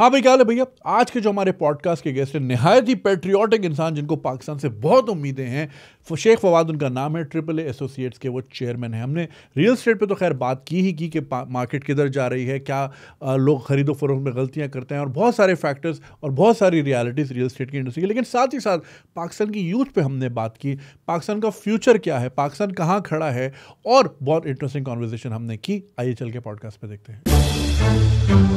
हाँ भाई क्या है भैया आज के जो हमारे पॉडकास्ट के गेस्ट हैं नहायत ही पेट्रियाटिक इंसान जिनको पाकिस्तान से बहुत उम्मीदें हैं शेख फवाद उनका नाम है ट्रिपल ए एसोसिएट्स के वो चेयरमैन हैं हमने रियल स्टेट पे तो खैर बात की ही की कि मार्केट किधर जा रही है क्या लोग खरीदो फरोख में गलतियाँ करते हैं और बहुत सारे फैक्टर्स और बहुत सारी रियालिटीज़ रियल स्टेट की इंडस्ट्री की लेकिन साथ ही साथ पाकिस्तान की यूथ पर हमने बात की पाकिस्तान का फ्यूचर क्या है पाकिस्तान कहाँ खड़ा है और बहुत इंटरेस्टिंग कॉन्वर्जेसन हमने की आइए चल के पॉडकास्ट पर देखते हैं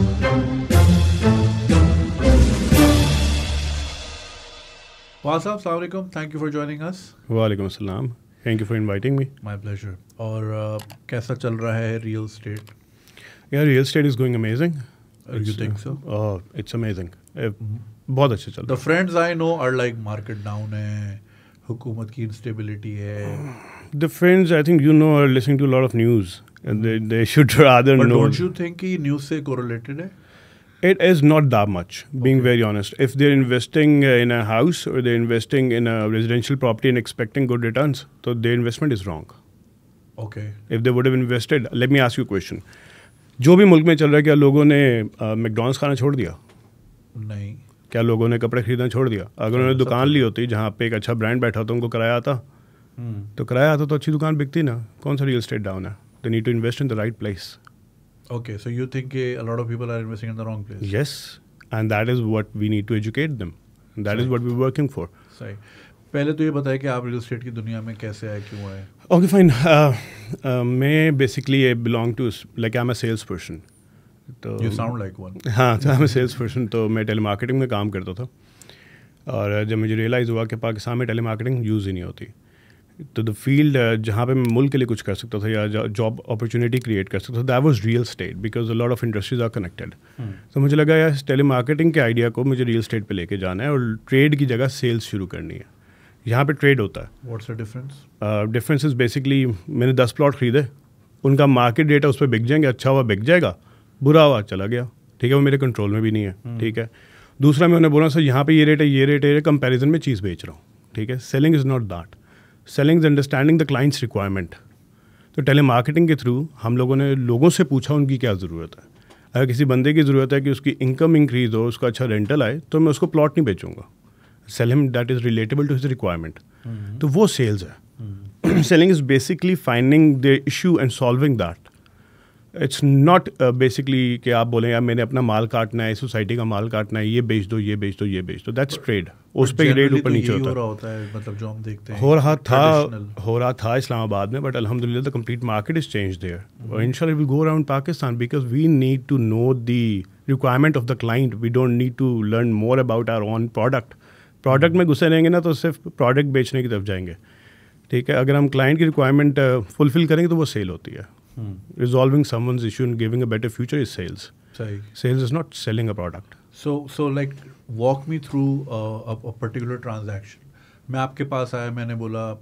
वाल साहब सलामकुम thank you for joining us वालेकुम अस्सलाम thank you for inviting me my pleasure और uh, कैसा चल रहा है रियल स्टेट यार real estate is going amazing you think so it's amazing बहुत अच्छे चल रहा the friends I know are like market down है हुकूमत की इंस्टेबिलिटी है the friends I think you know are listening to lot of news they, they should rather but know. Don't you think he news se correlated hai? It is not that much, being okay. very honest. If they're investing in a house or they're investing in a residential property and expecting good returns, so their investment is wrong. Okay. If they would have invested, let me ask you a question. जो भी मुल्क में चल रहा है क्या लोगों ने मैकडोनल्ड्स खाना छोड़ दिया नहीं क्या लोगों ने कपड़े खरीदना छोड़ दिया अगर उन्होंने दुकान ली होती जहाँ पे एक अच्छा ब्रांड बैठा होता उनको कराया आता तो कराया आता तो अच्छी दुकान बिकती ना कौन सा रियल स्टेट डाउन है they need to invest in the right place Okay, so you think uh, a lot of people are investing in the wrong place? Yes, and that is what we need to educate them. And that Sorry. is what we're working for. सही पहले तो ये बताया कि आप real estate की दुनिया में कैसे आए क्यों आए ओके फाइन uh, uh, मैं बेसिकली ये belong to like I am a sales person तो यू साउंड लाइक वन हाँ तो आई एम सेल्स पर्सन तो मैं टेली मार्केटिंग में काम करता था और जब मुझे रियलाइज़ हुआ कि पाकिस्तान में टेली मार्केटिंग यूज़ ही नहीं होती तो द फील्ड uh, जहाँ पे मैं मुल्क के लिए कुछ कर सकता था या जॉब अपॉर्चुनिटी क्रिएट कर सकता था that was real estate because a lot of industries are connected तो मुझे लगा यार टेली मार्केटिंग के आइडिया को मुझे रियल स्टेट पे लेके जाना है और ट्रेड की जगह सेल्स शुरू करनी है यहाँ पे ट्रेड होता है what's the difference difference is basically मैंने दस प्लॉट खरीदे उनका मार्केट डेटा उस पर बिक जाएंगे अच्छा हुआ बिक जाएगा बुरा हुआ चला गया ठीक है वो मेरे कंट्रोल में भी नहीं है hmm. ठीक है दूसरा मैं उन्हें बोला सर यहाँ पे ये रेट है ये रेट है कंपेरिजन में चीज़ बेच रहा हूँ ठीक है selling is not that selling is understanding the client's requirement तो टेली मार्केटिंग के थ्रू हम लोगों ने लोगों से पूछा उनकी क्या ज़रूरत है अगर किसी बंदे की ज़रूरत है कि उसकी इनकम इंक्रीज़ हो उसका अच्छा रेंटल आए तो मैं उसको प्लॉट नहीं बेचूंगा sell him that is relatable to his requirement तो वो सेल्स है selling is basically finding the issue and solving that it's not basically कि आप बोलें यार मैंने अपना माल काटना है सोसाइटी का माल काटना है ये बेच दो ये बेच दो ये बेच दो दैट्स ट्रेड उस पर ग्रेड ऊपर तो नीचे होता, है मतलब जो हम देखते हैं हो रहा था हो रहा था इस्लामाबाद में बट अलहमदिल्ला the complete market is change there और इन शाला will go around Pakistan because we need to know the requirement of the client we don't need to learn more about our own product product में घुसे रहेंगे ना तो सिर्फ प्रोडक्ट बेचने की तरफ जाएंगे ठीक है अगर हम क्लाइंट की रिक्वायरमेंट फुलफिल uh, करेंगे तो वो सेल होती है resolving someone's issue in giving a better future is sales sales is not selling a product so so like walk me through particular transaction मैं आपके पास आया मैंने बोला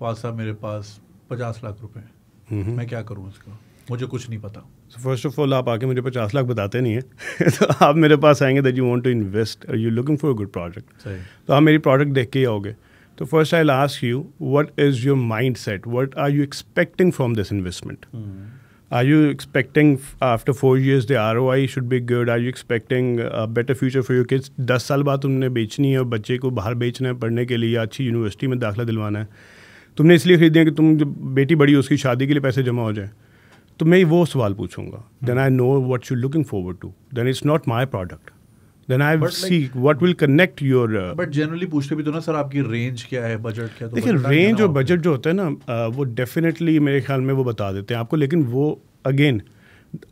फासा मेरे पास पचास लाख रुपए mm-hmm. मैं क्या करूँ इसका मुझे कुछ नहीं पता फर्स्ट ऑफ ऑल आप आके मुझे पचास लाख बताते नहीं है तो आप मेरे पास आएंगे that you want to invest you looking for a good project तो आप मेरी प्रोडक्ट देख के ही आओगे तो first I last you what is your mindset what are you expecting from this investment Are you expecting after four years the ROI should be good? Are you expecting a better future for your kids? दस साल बाद तुमने बेचनी है और बच्चे को बाहर बेचना है पढ़ने के लिए अच्छी यूनिवर्सिटी में दाखिला दिलवाना है तुमने इसलिए खरीदे कि तुम जब बेटी बड़ी हो उसकी शादी के लिए पैसे जमा हो जाए तो मैं वो सवाल पूछूंगा then I know what you looking forward to then it's not my product then I will see what will connect your. Uh, but generally, पूछते भी तो ना सर आपकी range क्या है budget क्या है. देखिए range और budget जो होता है ना uh, वो definitely मेरे ख्याल में वो बता देते हैं आपको लेकिन वो again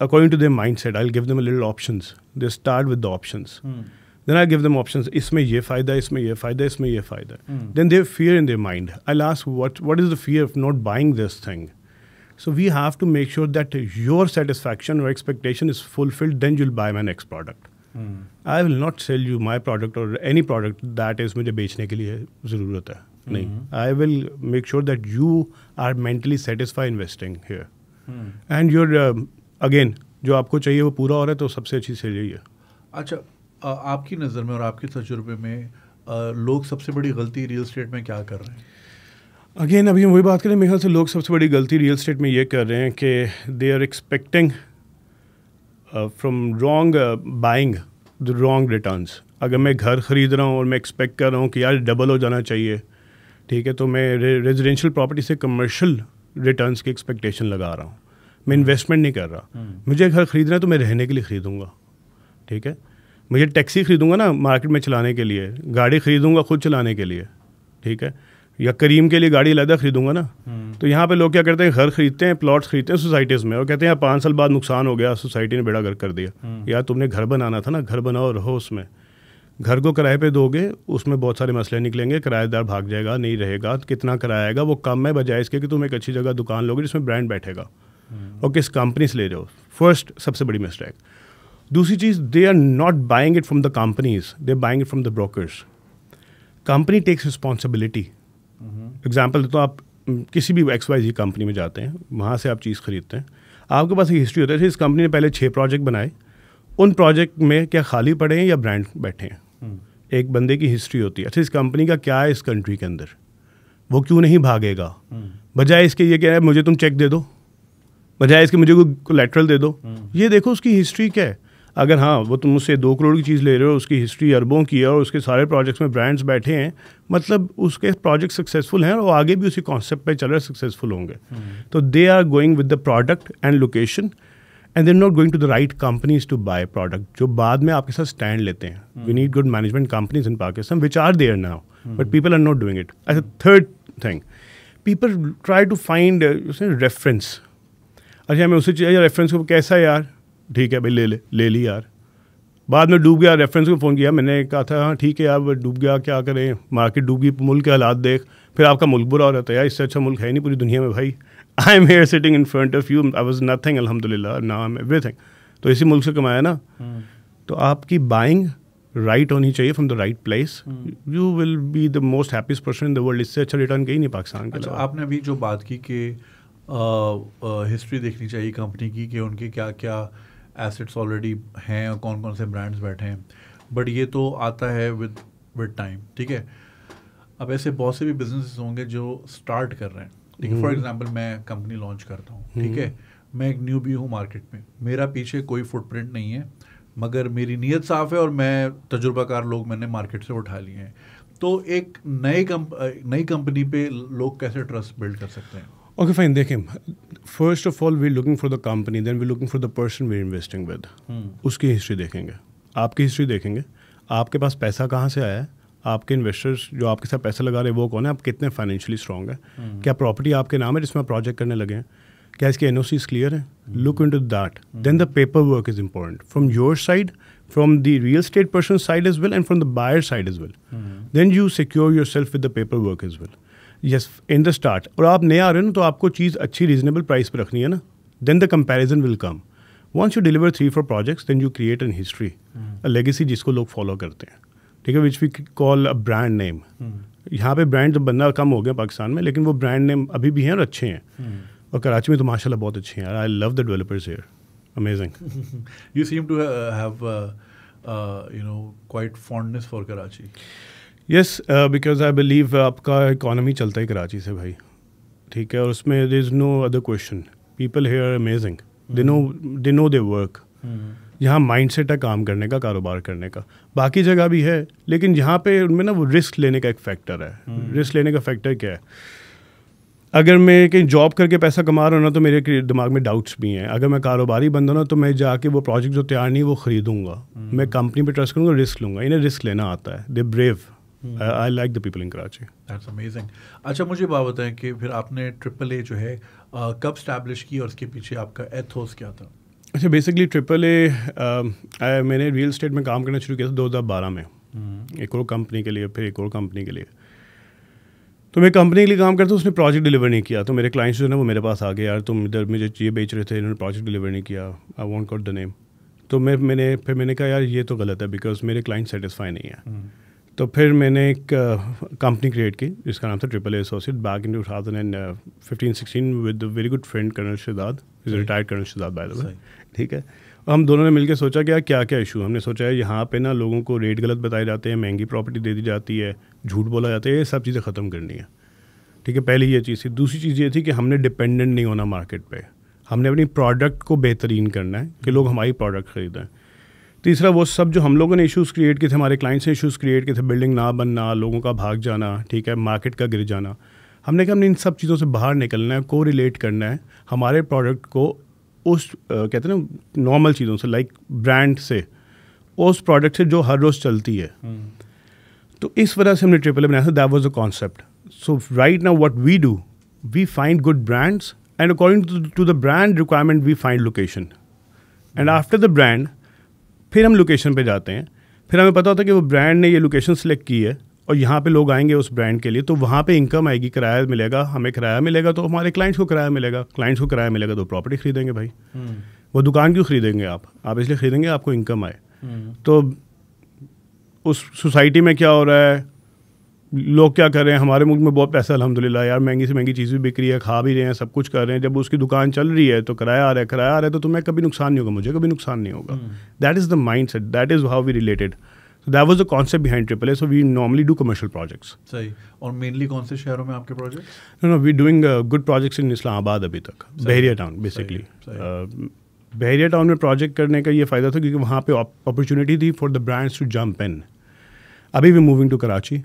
according to their mindset I'll give them a little options they start with the options hmm. then I give them options इसमें ये फायदा इसमें ये फायदा इसमें ये फायदा hmm. then they have fear in their mind I'll ask what what is the fear of not buying this thing so we have to make sure that your satisfaction or expectation is fulfilled then you'll buy my next product. I will not sell you my product और any product that is मुझे बेचने के लिए ज़रूरत है नहीं I will make sure that you are mentally satisfy investing here and your again जो आपको चाहिए वो पूरा हो रहा है तो सबसे अच्छी सेल यही है अच्छा आपकी नज़र में और आपके तजुर्बे में लोग सबसे बड़ी गलती रियल स्टेट में क्या कर रहे हैं अगेन अभी हम वही बात करें मेरे ख्याल से लोग सबसे बड़ी गलती रियल स्टेट में ये कर रहे हैं कि they are expecting from wrong buying the wrong returns अगर मैं घर ख़रीद रहा हूँ और मैं एक्सपेक्ट कर रहा हूँ कि यार डबल हो जाना चाहिए ठीक है तो मैं रेजिडेंशियल प्रॉपर्टी से कमर्शियल रिटर्न्स की एक्सपेक्टेशन लगा रहा हूँ मैं इन्वेस्टमेंट hmm. नहीं कर रहा hmm. मुझे घर ख़रीदना है तो मैं रहने के लिए ख़रीदूंगा ठीक है मुझे टैक्सी खरीदूंगा ना मार्केट में चलाने के लिए गाड़ी खरीदूंगा खुद चलाने के लिए ठीक है या करीम के लिए गाड़ी अलहदा खरीदूंगा ना हम्म। तो यहाँ पे लोग क्या करते हैं घर खरीदते हैं प्लॉट्स खरीदते हैं सोसाइटीज़ में और कहते हैं यार पाँच साल बाद नुकसान हो गया सोसाइटी ने बेड़ा घर कर दिया हम्म। यार तुमने घर बनाना था ना घर बनाओ रहो उसमें घर को किराए पे दोगे उसमें बहुत सारे मसले निकलेंगे किराएदार भाग जाएगा नहीं रहेगा कितना किराया आएगा वो कम है बजाय इसके कि तुम एक अच्छी जगह दुकान लोगे जिसमें ब्रांड बैठेगा हम्म। और किस कंपनी से ले रहे हो फर्स्ट सबसे बड़ी मिस्टेक दूसरी चीज़ they are not buying it from the companies they buying it from the brokers company takes responsibility example देता हूँ आप किसी भी एक्स वाई जी कंपनी में जाते हैं वहाँ से आप चीज़ खरीदते हैं आपके पास एक हिस्ट्री होती है इस कंपनी ने पहले छः प्रोजेक्ट बनाए उन प्रोजेक्ट में क्या खाली पड़े हैं या ब्रांड बैठे हैं हम्म। एक बंदे की हिस्ट्री होती है अच्छा इस कंपनी का क्या है इस कंट्री के अंदर वो क्यों नहीं भागेगा हम्म। बजाय इसके ये क्या है मुझे तुम चेक दे दो बजाय इसके मुझे कोई लेटरल दे दो हम्म। ये देखो उसकी हिस्ट्री क्या है अगर हाँ वो तुम मुझसे दो करोड़ की चीज़ ले रहे हो उसकी हिस्ट्री अरबों की है और उसके सारे प्रोजेक्ट्स में ब्रांड्स बैठे हैं मतलब उसके प्रोजेक्ट सक्सेसफुल हैं और आगे भी उसी कॉन्सेप्ट पे चल रहे सक्सेसफुल होंगे हम्म। तो they are going with the product and location and there not going to the right companies to buy product जो बाद में आपके साथ स्टैंड लेते हैं we need good management companies in Pakistan which are there now but people are not doing it as a third thing people try to find reference अच्छा मैं उसे चाहिए अच्छा, रेफरेंस को कैसा यार ठीक है भाई ले ले ले ली यार बाद में डूब गया रेफरेंस को फ़ोन किया मैंने कहा था हाँ ठीक है यार डूब गया क्या करें मार्केट डूब गई मुल्क के हालात देख फिर आपका मुल्क बुरा हो रहा था यार इससे अच्छा मुल्क है नहीं पूरी दुनिया में भाई I am here sitting in front of you I was nothing अलहमदिल्ला ना एम एवरी थिंग तो इसी मुल्क से कमाया ना हम्म। तो आपकी बाइंग राइट होनी चाहिए from the right place you will be the most happiest person in the world इससे अच्छा रिटर्न कहीं नहीं पाकिस्तान का अच्छा, आपने अभी जो बात की कि हिस्ट्री देखनी चाहिए कंपनी की कि उनके क्या क्या एसेट्स ऑलरेडी हैं और कौन कौन से ब्रांड्स बैठे हैं बट ये तो आता है विद विद टाइम ठीक है अब ऐसे बहुत से भी बिजनेस होंगे जो स्टार्ट कर रहे हैं ठीक है फॉर एग्जाम्पल मैं कंपनी लॉन्च करता हूँ हम्म। ठीक है मैं एक न्यू भी हूँ मार्केट में मेरा पीछे कोई फुटप्रिंट नहीं है मगर मेरी नीयत साफ़ है और मैं तजुर्बाकार लोग मैंने मार्केट से उठा लिए हैं तो एक नए कम नई कंपनी पे लोग कैसे ट्रस्ट बिल्ड कर सकते हैं ओके फाइन देखें first of all we looking for the company then we looking for the person we investing with उसकी हिस्ट्री देखेंगे आपकी हिस्ट्री देखेंगे आपके पास पैसा कहाँ से आया है आपके इन्वेस्टर्स जो आपके साथ पैसा लगा रहे हैं वो कौन है आप कितने फाइनेंशियली स्ट्रांग है क्या प्रॉपर्टी आपके नाम है जिसमें आप प्रोजेक्ट करने लगे हैं क्या इसकी एन क्लियर है look into that then the paperwork is important from your side from the real estate person side is well and from the buyer side is well then you secure yourself with the paperwork is well yes in the start और आप नए आ रहे हो ना तो आपको चीज़ अच्छी reasonable price पर रखनी है ना then the comparison will come once you deliver three four projects then you create an history a legacy जिसको लोग फॉलो करते हैं ठीक है which we call a brand name यहाँ पे ब्रांड तो बनना कम हो गया पाकिस्तान में लेकिन वो ब्रांड नेम अभी भी हैं और अच्छे हैं और कराची में तो माशाल्लाह बहुत अच्छे हैं I love the developers here amazing you seem to have you know quite fondness for Karachi yes because I believe आपका इकोनॉमी चलता है कराची से भाई ठीक है और उसमें there is no other question people here amazing they know they know they work यहाँ माइंड सेट है काम करने का कारोबार करने का बाकी जगह भी है लेकिन यहाँ पे उनमें ना वो रिस्क लेने का एक फैक्टर है रिस्क हम्म। लेने का फैक्टर क्या है अगर मैं कहीं जॉब करके पैसा कमा रहा हूँ ना तो मेरे दिमाग में डाउट्स भी हैं अगर मैं कारोबारी बंद हूँ ना तो मैं जाके वो प्रोजेक्ट जो तैयार नहीं वो खरीदूंगा हम्म। मैं कंपनी पे ट्रस्ट करूँगा रिस्क लूँगा इन्हें रिस्क लेना आता है they brave I like the people in Karachi that's amazing अच्छा मुझे बात बताएं कि फिर आपने ट्रिपल ए जो है आ, कब स्टैब्लिश की और उसके पीछे आपका एथोस क्या था अच्छा बेसिकली ट्रिपल ए मैंने रियल इस्टेट में काम करना शुरू किया था दो हज़ार बारह में hmm. एक और कंपनी के लिए फिर एक और कंपनी के लिए तो मैं कंपनी के लिए काम करता उसने प्रोजेक्ट डिलीवर नहीं किया तो मेरे क्लाइंट्स जो है वो मेरे पास आ गए यार तुम इधर मुझे ये बेच रहे थे इन्होंने प्रोजेक्ट डिलीवर नहीं किया I want caught the name तो मैं मैंने फिर मैंने कहा यार ये तो गलत है बिकॉज मेरे क्लाइंट सेटिस्फाई नहीं है hmm. हम्म। तो फिर मैंने एक कंपनी क्रिएट की जिसका नाम था triple associate back in two thousand and fifteen sixteen with very good friend colonel Shidad is retired colonel Shidad by the way ठीक है हम दोनों ने मिलकर सोचा कि क्या क्या इशू हमने सोचा है यहाँ पे ना लोगों को रेट गलत बताए जाते हैं महंगी प्रॉपर्टी दे दी जाती है झूठ बोला जाता है ये सब चीज़ें ख़त्म करनी है ठीक है पहली ये चीज़ थी दूसरी चीज़ ये थी कि हमने डिपेंडेंट नहीं होना मार्केट पर हमने अपनी प्रोडक्ट को बेहतरीन करना है कि hmm. लोग हमारी प्रोडक्ट ख़रीदें तीसरा वो सब जो हम लोगों ने इश्यूज़ क्रिएट किए थे हमारे क्लाइंट्स ने इश्यूज़ क्रिएट किए थे बिल्डिंग ना बनना लोगों का भाग जाना ठीक है मार्केट का गिर जाना हमने कहा हमने इन सब चीज़ों से बाहर निकलना है को रिलेट करना है हमारे प्रोडक्ट को उस कहते हैं ना नॉर्मल चीज़ों से लाइक ब्रांड से उस प्रोडक्ट से जो हर रोज़ चलती है हम्म। तो इस वजह से हमने ट्रिपल बनाया था that was a concept so right now what we do we find good brands and according to the brand requirement we find location and after the brand फिर हम लोकेशन पे जाते हैं फिर हमें पता होता है कि वो ब्रांड ने ये लोकेशन सेलेक्ट की है और यहाँ पे लोग आएंगे उस ब्रांड के लिए तो वहाँ पे इनकम आएगी किराया मिलेगा हमें किराया मिलेगा तो हमारे क्लाइंट्स को किराया मिलेगा क्लाइंट्स को किराया मिलेगा तो प्रॉपर्टी खरीदेंगे भाई हम्म। वो दुकान क्यों खरीदेंगे आप आप इसलिए खरीदेंगे आपको इनकम आए हम्म। तो उस सोसाइटी में क्या हो रहा है लोग क्या कर रहे हैं हमारे मुल्क में बहुत पैसा अलहमदिल्ला यार महंगी से महंगी चीज़ भी बिक रही है खा भी रहे हैं सब कुछ कर रहे हैं जब उसकी दुकान चल रही है तो किराया आ रहा है किराया आ रहा है तो तुम्हें कभी नुकसान नहीं होगा मुझे कभी नुकसान नहीं होगा that is the mindset that is how we related so that was the concept behind triple A so we normally do commercial projects सही और मेनली कौन से शहरों में आपके project no no we doing good projects in Islamabad अभी तक Bahria Town basically uh, Bahria Town में प्रोजेक्ट करने का ये फ़ायदा था क्योंकि वहाँ पे अपॉर्चुनिटी थी for the brands to jump in अभी भी मूविंग टू कराची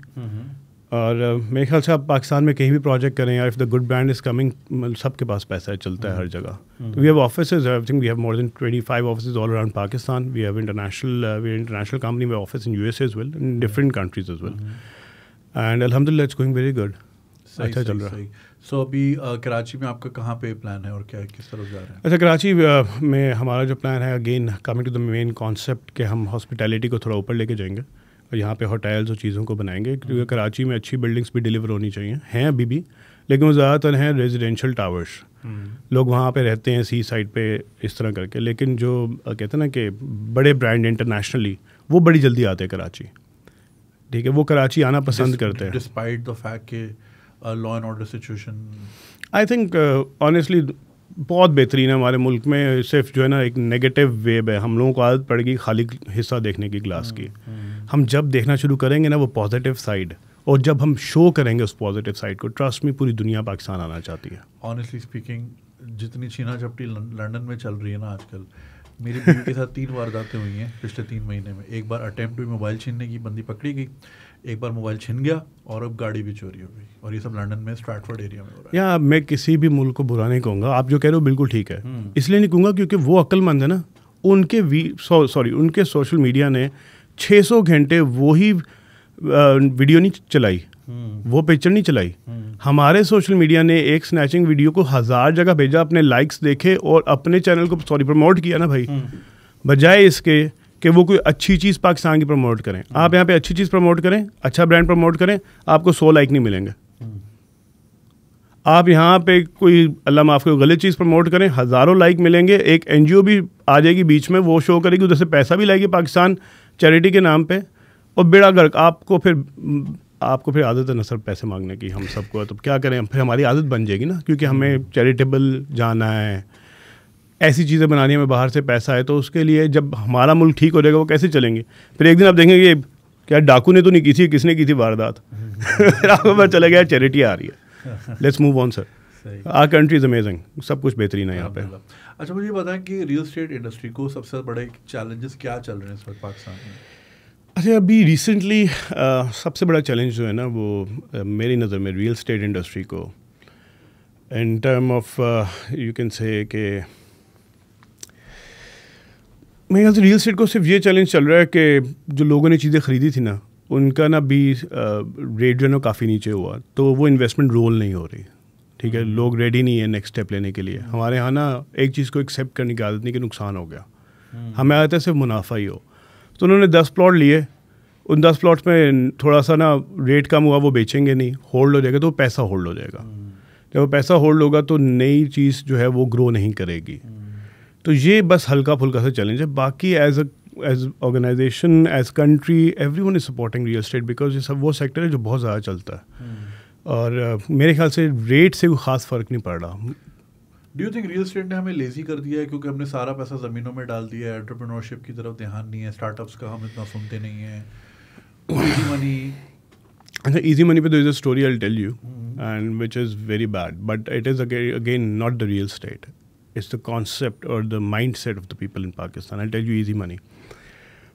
और uh, मेरे ख्याल से आप पाकिस्तान में कहीं भी प्रोजेक्ट करें या if the good brand is coming सबके पास पैसा है चलता है mm-hmm. हर जगह we have office think we have more than twenty five office all around Pakistan we have international we international company we office in U S as well in different countries as well and अलहमदिल्ला it's going very good अच्छा चल रहा है सो so, अभी Karachi uh, में आपका कहाँ पे प्लान है और क्या किस तरह जा रहा है अच्छा कराची uh, में हमारा जो प्लान है again coming to the main concept कि हम हॉस्पिटैलिटी को थोड़ा ऊपर लेके जाएंगे और यहाँ पे होटल्स और चीज़ों को बनाएंगे हम्म। क्योंकि कराची में अच्छी बिल्डिंग्स भी डिलीवर होनी चाहिए हैं अभी भी लेकिन वो ज़्यादातर हैं रेजिडेंशल टावर्स हम्म। लोग वहाँ पे रहते हैं सी साइड पे इस तरह करके लेकिन जो कहते हैं ना कि बड़े ब्रांड इंटरनेशनली वो बड़ी जल्दी आते हैं कराची ठीक है वो कराची आना पसंद करते हैं डिस्पाइट द फैक्ट के law and order situation I think honestly बहुत बेहतरीन है हमारे मुल्क में सिर्फ जो है ना एक नेगेटिव वेब है हम लोगों को आदत पड़ गई खाली हिस्सा देखने की ग्लास की हम्म, हम्म। हम जब देखना शुरू करेंगे ना वो पॉजिटिव साइड और जब हम शो करेंगे उस पॉजिटिव साइड को ट्रस्ट में पूरी दुनिया पाकिस्तान आना चाहती है ऑनेस्टली स्पीकिंग जितनी छीना झपटी लंडन में चल रही है ना आजकल मेरे बीवी के साथ तीन वारदातें हुई हैं पिछले तीन महीने में एक बार अटैम्प्ट हुई मोबाइल छीनने की बंदी पकड़ी गई एक बार मोबाइल छिन गया और अब गाड़ी भी चोरी हो गई और ये सब लंदन में स्ट्रैटफोर्ड एरिया में हो रहा है या मैं किसी भी मुल्क को बुरा नहीं कहूँगा आप जो कह रहे हो बिल्कुल ठीक है हम्म। इसलिए नहीं कहूँगा क्योंकि वो अक्लमंद है ना उनके वी सॉरी उनके सोशल मीडिया ने 600 घंटे वो ही वीडियो नहीं चलाई हम्म। वो पिक्चर नहीं चलाई हम्म। हमारे सोशल मीडिया ने एक स्नैचिंग वीडियो को हज़ार जगह भेजा अपने लाइक्स देखे और अपने चैनल को सॉरी प्रमोट किया ना भाई बजाय इसके कि वो कोई अच्छी चीज़ पाकिस्तान की प्रमोट करें आप यहाँ पे अच्छी चीज़ प्रमोट करें अच्छा ब्रांड प्रमोट करें आपको सौ लाइक नहीं मिलेंगे आप यहाँ पे कोई अल्लाह माफ़ कोई गलत चीज़ प्रमोट करें हज़ारों लाइक मिलेंगे एक एन भी आ जाएगी बीच में वो शो करेगी उधर से पैसा भी लाएगी पाकिस्तान चैरिटी के नाम पर और बेड़ा गर्क आपको फिर आपको फिर आदत है ना सर पैसे मांगने की हम सबको तो क्या करें फिर हमारी आदत बन जाएगी ना क्योंकि हमें चैरिटेबल जाना है ऐसी चीज़ें बनानी में बाहर से पैसा है तो उसके लिए जब हमारा मुल्क ठीक हो जाएगा वो कैसे चलेंगे फिर एक दिन आप देखेंगे क्या डाकू ने तो नहीं की थी किसने की थी वारदात आपको पता चला गया चैरिटी आ रही है let's move on sir our country is amazing सब कुछ बेहतरीन है यहाँ पे अच्छा मुझे बताएं कि रियल स्टेट इंडस्ट्री को सबसे बड़े चैलेंजेस क्या चल रहे हैं इस वक्त पाकिस्तान में अच्छा अभी रिसेंटली सबसे बड़ा चैलेंज जो है ना वो मेरी नज़र में रियल स्टेट इंडस्ट्री को in term of you can say मेरे ख्याल से रियल स्टेट को सिर्फ ये चैलेंज चल रहा है कि जो लोगों ने चीज़ें खरीदी थी ना उनका ना भी रेट जो है ना काफ़ी नीचे हुआ तो वो इन्वेस्टमेंट रोल नहीं हो रही ठीक है लोग रेडी नहीं है नेक्स्ट स्टेप लेने के लिए हमारे यहाँ ना एक चीज़ को एक्सेप्ट करने की आदत नहीं कि नुकसान हो गया हम्म। हमें आता है सिर्फ मुनाफा ही हो तो उन्होंने दस प्लॉट लिए उन दस प्लाट्स में थोड़ा सा ना रेट कम हुआ वो बेचेंगे नहीं होल्ड हो जाएगा तो पैसा होल्ड हो जाएगा हम्म। जब वो पैसा होल्ड होगा तो नई चीज़ जो है वो ग्रो नहीं करेगी हम्म। तो ये बस हल्का फुल्का सा चैलेंज है बाकी as a as organization as country everyone is supporting real estate because ये सब वो सेक्टर है जो बहुत ज़्यादा चलता है हम्म। और uh, मेरे ख्याल से रेट से कोई ख़ास फ़र्क नहीं पड़ रहा do you think real estate ने हमें लेजी कर दिया है क्योंकि हमने सारा पैसा ज़मीनों में डाल दिया है एंटरप्रेन्योरशिप की तरफ ध्यान नहीं है स्टार्टअप्स का हम इतना सुनते नहीं हैं मनी अच्छा ईजी मनी पे दो is a story I tell you and which is very bad but it is again not the real estate is the concept or the mindset of the people in Pakistan. I'll tell you easy money.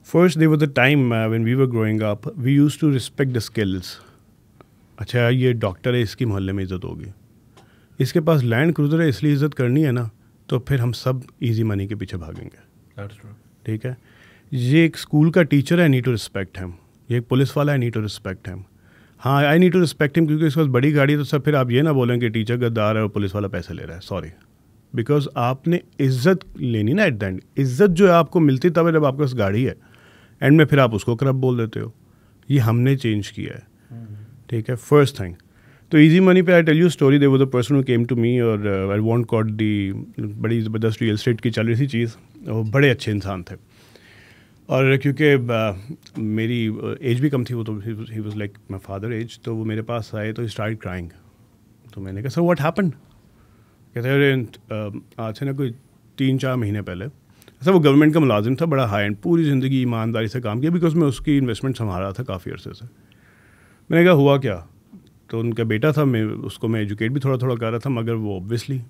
First, there was a time uh, when we were growing up, we used to respect the skills. अच्छा ये doctor है इसकी मोहल्ले में इज़्ज़त होगी इसके पास land cruiser है इसलिए इज़्ज़त करनी है ना तो फिर हम सब इजी मनी के पीछे भागेंगे ठीक है ये एक स्कूल का टीचर है नीड टू रिस्पेक्ट हैम ये एक पुलिस वाला है नीड टू रिस्पेक्ट हिम हाँ I need to respect him क्योंकि इसके पास बड़ी गाड़ी है तो सब फिर आप ये ना बोलें कि टीचर गद्दार है और पुलिस वाला पैसे ले रहा है सॉरी बिकॉज आपने इज्जत लेनी ना एट द एंड इज्जत जो है आपको मिलती तब है जब आपके पास गाड़ी है एंड में फिर आप उसको करप बोल देते हो ये हमने चेंज किया है ठीक है फर्स्ट थिंग तो इजी मनी पे आई टेल यू स्टोरी दे वो the person who came to me और आई वॉन्ट कॉट दी बड़ी ज़बरदस्त रियल स्टेट की चल रही थी चीज़ वो बड़े अच्छे इंसान थे और क्योंकि uh, मेरी एज uh, भी कम थी वो तो ही was like my father as तो वो मेरे पास आए तो स्टार्ट क्राइंग तो मैंने कहा सर वॉट हैपन कहते अरे आज से ना कोई तीन चार महीने पहले ऐसा वो गवर्नमेंट का मुलाजिम था बड़ा हाई एंड पूरी ज़िंदगी ईमानदारी से काम किया बिकॉज मैं उसकी इन्वेस्टमेंट संभाल रहा था काफ़ी अर्से से मैंने कहा हुआ क्या तो उनका बेटा था मैं उसको मैं एजुकेट भी थोड़ा थोड़ा कर रहा था मगर वो ऑब्वियसली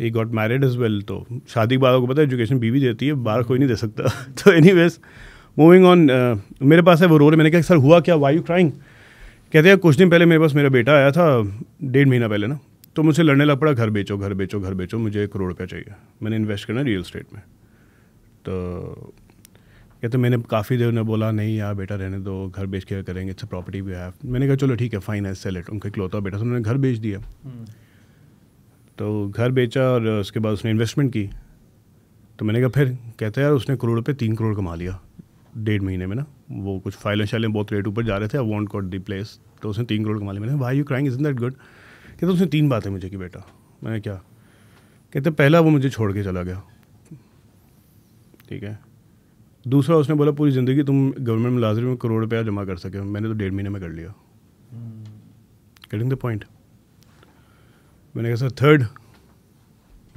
ही गॉट मैरिड इज़ वेल तो शादी के बाद को पता है एजुकेशन बीवी देती है बाहर कोई नहीं दे सकता तो एनी मूविंग ऑन मेरे पास है वो रो रहे मैंने कहा सर हुआ क्या वाई यू क्राइंग कहते हैं कुछ दिन पहले मेरे पास मेरा बेटा आया था डेढ़ महीना पहले ना तो मुझे लड़ने लग पड़ा घर बेचो घर बेचो घर बेचो मुझे एक करोड़ रुपया चाहिए मैंने इन्वेस्ट करना रियल स्टेट में तो क्या तो मैंने काफ़ी देर उन्हें बोला नहीं यार बेटा रहने दो घर बेच के करेंगे इट्स प्रॉपर्टी भी है मैंने कहा चलो ठीक है फाइन है सेल इट उनका इकलौता बेटा उन्होंने घर बेच दिया हम्म। तो घर बेचा और उसके बाद उसने इन्वेस्टमेंट की तो मैंने कहा फिर कहते यार उसने करोड़ पे तीन करोड़ कमा लिया डेढ़ महीने में ना वो कुछ फाइलें शाइलें बहुत रेट ऊपर जा रहे थे I want caught the place तो उसने तीन करोड़ कमा लिया मैंने why you crying is in that good कहते उसने तीन बातें मुझे कि बेटा मैंने क्या कहते पहला वो मुझे छोड़ के चला गया ठीक है दूसरा उसने बोला पूरी ज़िंदगी तुम गवर्नमेंट मुलाजरी में करोड़ रुपया जमा कर सके मैंने तो डेढ़ महीने में कर लिया गेटिंग द पॉइंट मैंने कहा sir third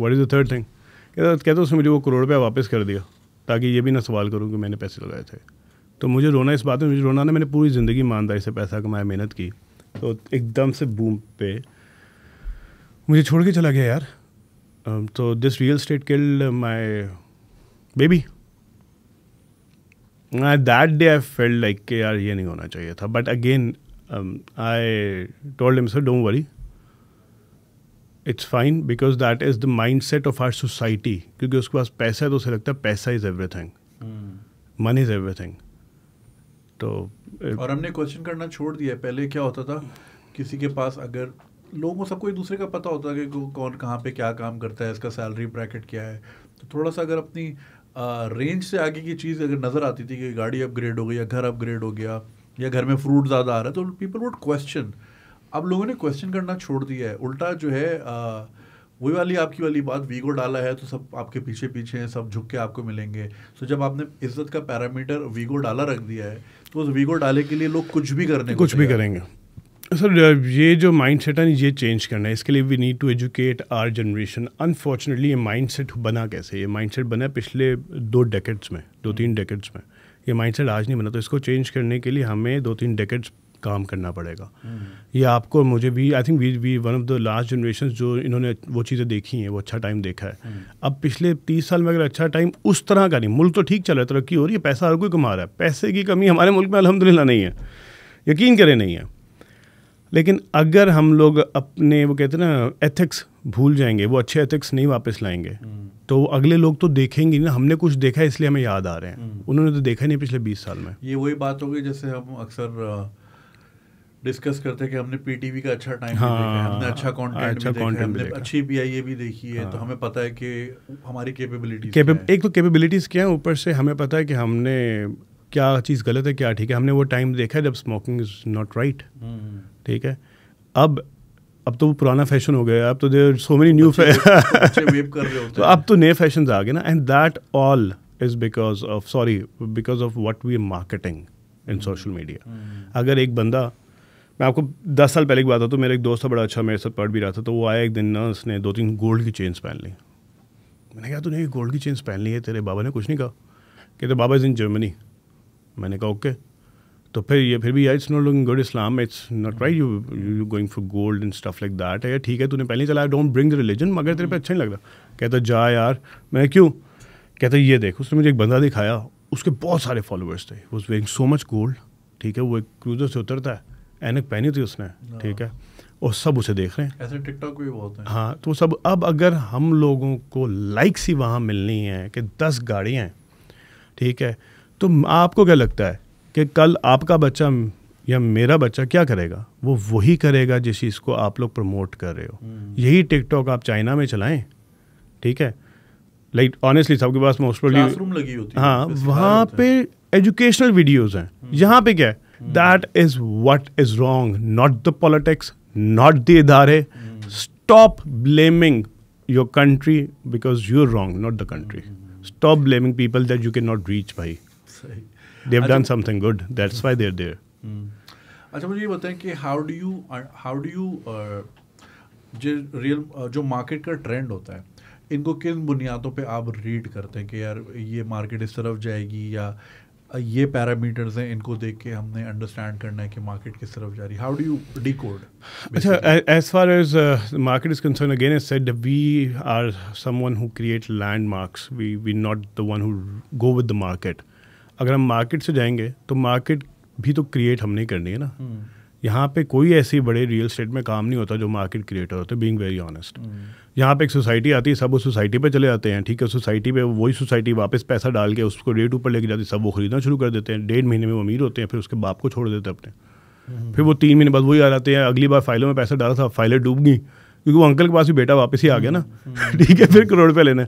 what is the third thing कहता कहता उसने मुझे वो करोड़ रुपया वापस कर दिया ताकि ये भी ना सवाल करूँ कि मैंने पैसे लगाए थे तो मुझे रोना इस बात में मुझे रोना ना मैंने पूरी ज़िंदगी ईमानदारी से पैसा कमाया मेहनत की तो एकदम से बूम पे मुझे छोड़ के चला गया यार तो this real estate killed my baby that day I fell like कि यार ये नहीं होना चाहिए था but again I told him sir don't worry it's fine because that is the mindset of our society क्योंकि उसके पास पैसा है तो उसे लगता है पैसा is everything money is everything तो और हमने क्वेश्चन करना छोड़ दिया पहले क्या होता था किसी के पास अगर लोगों सबको एक दूसरे का पता होता है कि कौन कहाँ पे क्या काम करता है इसका सैलरी ब्रैकेट क्या है तो थोड़ा सा अगर अपनी रेंज से आगे की चीज़ अगर नज़र आती थी कि गाड़ी अपग्रेड हो गई या घर अपग्रेड हो गया या घर में फ्रूट ज़्यादा आ रहा है तो पीपल वुड क्वेश्चन अब लोगों ने क्वेश्चन करना छोड़ दिया है उल्टा जो है वही वाली आपकी वाली बात वीगो डाला है तो सब आपके पीछे पीछे हैं सब झुक के आपको मिलेंगे सो तो जब आपने इज्जत का पैरामीटर वीगो डाला रख दिया है तो उस वीगो डाले के लिए लोग कुछ भी करने कुछ भी करेंगे सर uh, ये जो माइंड सेट है ये चेंज करना है इसके लिए we need to educate our generation unfortunately ये माइंड सेट बना कैसे ये माइंड सेट बना पिछले दो डेकेट्स में दो तीन डेकेट्स में ये माइंड सेट आज नहीं बना तो इसको चेंज करने के लिए हमें दो तीन डेकेट्स काम करना पड़ेगा हम्म। ये आपको मुझे भी I think we we one of the last generation जो इन्होंने वो चीज़ें देखी हैं वो अच्छा टाइम देखा है हम्म। अब पिछले तीस साल में अगर अच्छा टाइम उस तरह का नहीं मुल्क तो ठीक चल रहा है तरक्की हो रही है पैसा हर कोई कमा रहा है पैसे की कमी हमारे मुल्क में अलहमदिल्ला नहीं है यकीन करें नहीं है लेकिन अगर हम लोग अपने वो कहते हैं ना एथिक्स भूल जाएंगे वो अच्छे एथिक्स नहीं वापस लाएंगे तो अगले लोग तो देखेंगे ना हमने कुछ देखा है इसलिए हमें याद आ रहे हैं हम्म। उन्होंने तो देखा नहीं पिछले बीस साल में ये वही बात होगी जैसे हम अक्सर डिस्कस करते हैं कि हमने पीटीवी का अच्छा टाइम हाँ, देखा है हमने हाँ, अच्छा कंटेंट अच्छा भी देखा हमने अच्छी बीआईए भी देखी है तो हाँ, तो हमें पता है कि हमारी कैपेबिलिटीज एक तो कैपेबिलिटीज क्या है ऊपर से हमें पता है कि हमने क्या चीज़ गलत है क्या ठीक है हमने वो टाइम देखा है जब स्मोकिंग इज़ नॉट राइट ठीक है अब अब तो वो पुराना फैशन हो गया अब तो देर सो मेनी न्यू तो अब तो नए फैशन आ गए ना and that all is because of sorry because of what we marketing in social media अगर एक बंदा मैं आपको दस साल पहले की बात तो मेरा एक दोस्त था बड़ा अच्छा मेरे साथ पढ़ भी रहा था तो वो आया एक दिन ना उसने दो तीन गोल्ड की चेन्स पहन ली मैंने कहा तूने गोल्ड की चेन्स पहन ली है तेरे बाबा ने कुछ नहीं कहा कहते बाबा इज़ इन जर्मनी मैंने कहा ओके तो फिर ये फिर भी it's not looking good Islam it's not right you you going for gold and stuff like that है ठीक है तूने पहले ही चलाया डोंट ब्रिंग द रिलीजन मगर तेरे पे अच्छा नहीं लग रहा कहता जा यार मैं क्यों कहता ये देख उसने मुझे एक बंदा दिखाया उसके बहुत सारे फॉलोअर्स थे was wearing so much gold ठीक है वो एक क्रूजर से उतरता है एनक पहनी थी उसने हाँ। ठीक है और सब उसे देख रहे हैं ऐसे टिकटॉक भी बहुत हैं हाँ तो सब अब अगर हम लोगों को लाइक्स ही वहाँ मिलनी है कि दस गाड़ियाँ हैं ठीक है तो आपको क्या लगता है कि कल आपका बच्चा या मेरा बच्चा क्या करेगा वो वही करेगा जिस चीज़ को आप लोग प्रमोट कर रहे हो हम्म। यही टिकटॉक आप चाइना में चलाएं ठीक है लाइक ऑनेस्टली सबके पास मोस्ट लगी होती है हाँ वहाँ पे एजुकेशनल वीडियोस हैं हम्म। यहाँ पे क्या है that is what is wrong not the politics not the इधारे stop blaming your country because you are wrong not the country stop blaming people that you can not reach भाई they've done something good that's why they're there hmm. अच्छा मुझे ये बताएं कि how do you how do you जो real जो market का trend होता है इनको किन बुनियादों पे आप रीड करते हैं कि यार ये मार्केट इस तरफ जाएगी या uh, ये पैरामीटर्स हैं इनको देख के हमने अंडरस्टैंड करना है कि मार्केट किस तरफ जा रही है how do you decode अच्छा as far as market is concern again is said we are someone who create landmarks we we not the one who go with the market अगर हम market से जाएंगे तो market भी तो create हमने करनी है ना हम्म। यहाँ पे कोई ऐसी बड़े रियल स्टेट में काम नहीं होता जो मार्केट क्रिएटर होते बीइंग वेरी ऑनेस्ट यहाँ पे एक सोसाइटी आती है सब उस सोसाइटी पे चले जाते हैं ठीक है सोसाइटी पे वही सोसाइटी वापस पैसा डाल के उसको रेट ऊपर लेके जाती सब वो खरीदना शुरू कर देते हैं डेढ़ महीने में वो अमीर होते हैं फिर उसके बाप को छोड़ देते हैं अपने हम्म। फिर वो तीन महीने बाद वही आ जाते हैं अगली बार फाइलों में पैसा डाला था फाइलें डूब गई क्योंकि वो अंकल के पास भी बेटा वापस ही आ गया ना हम्म। ठीक है फिर करोड़ रुपये लेने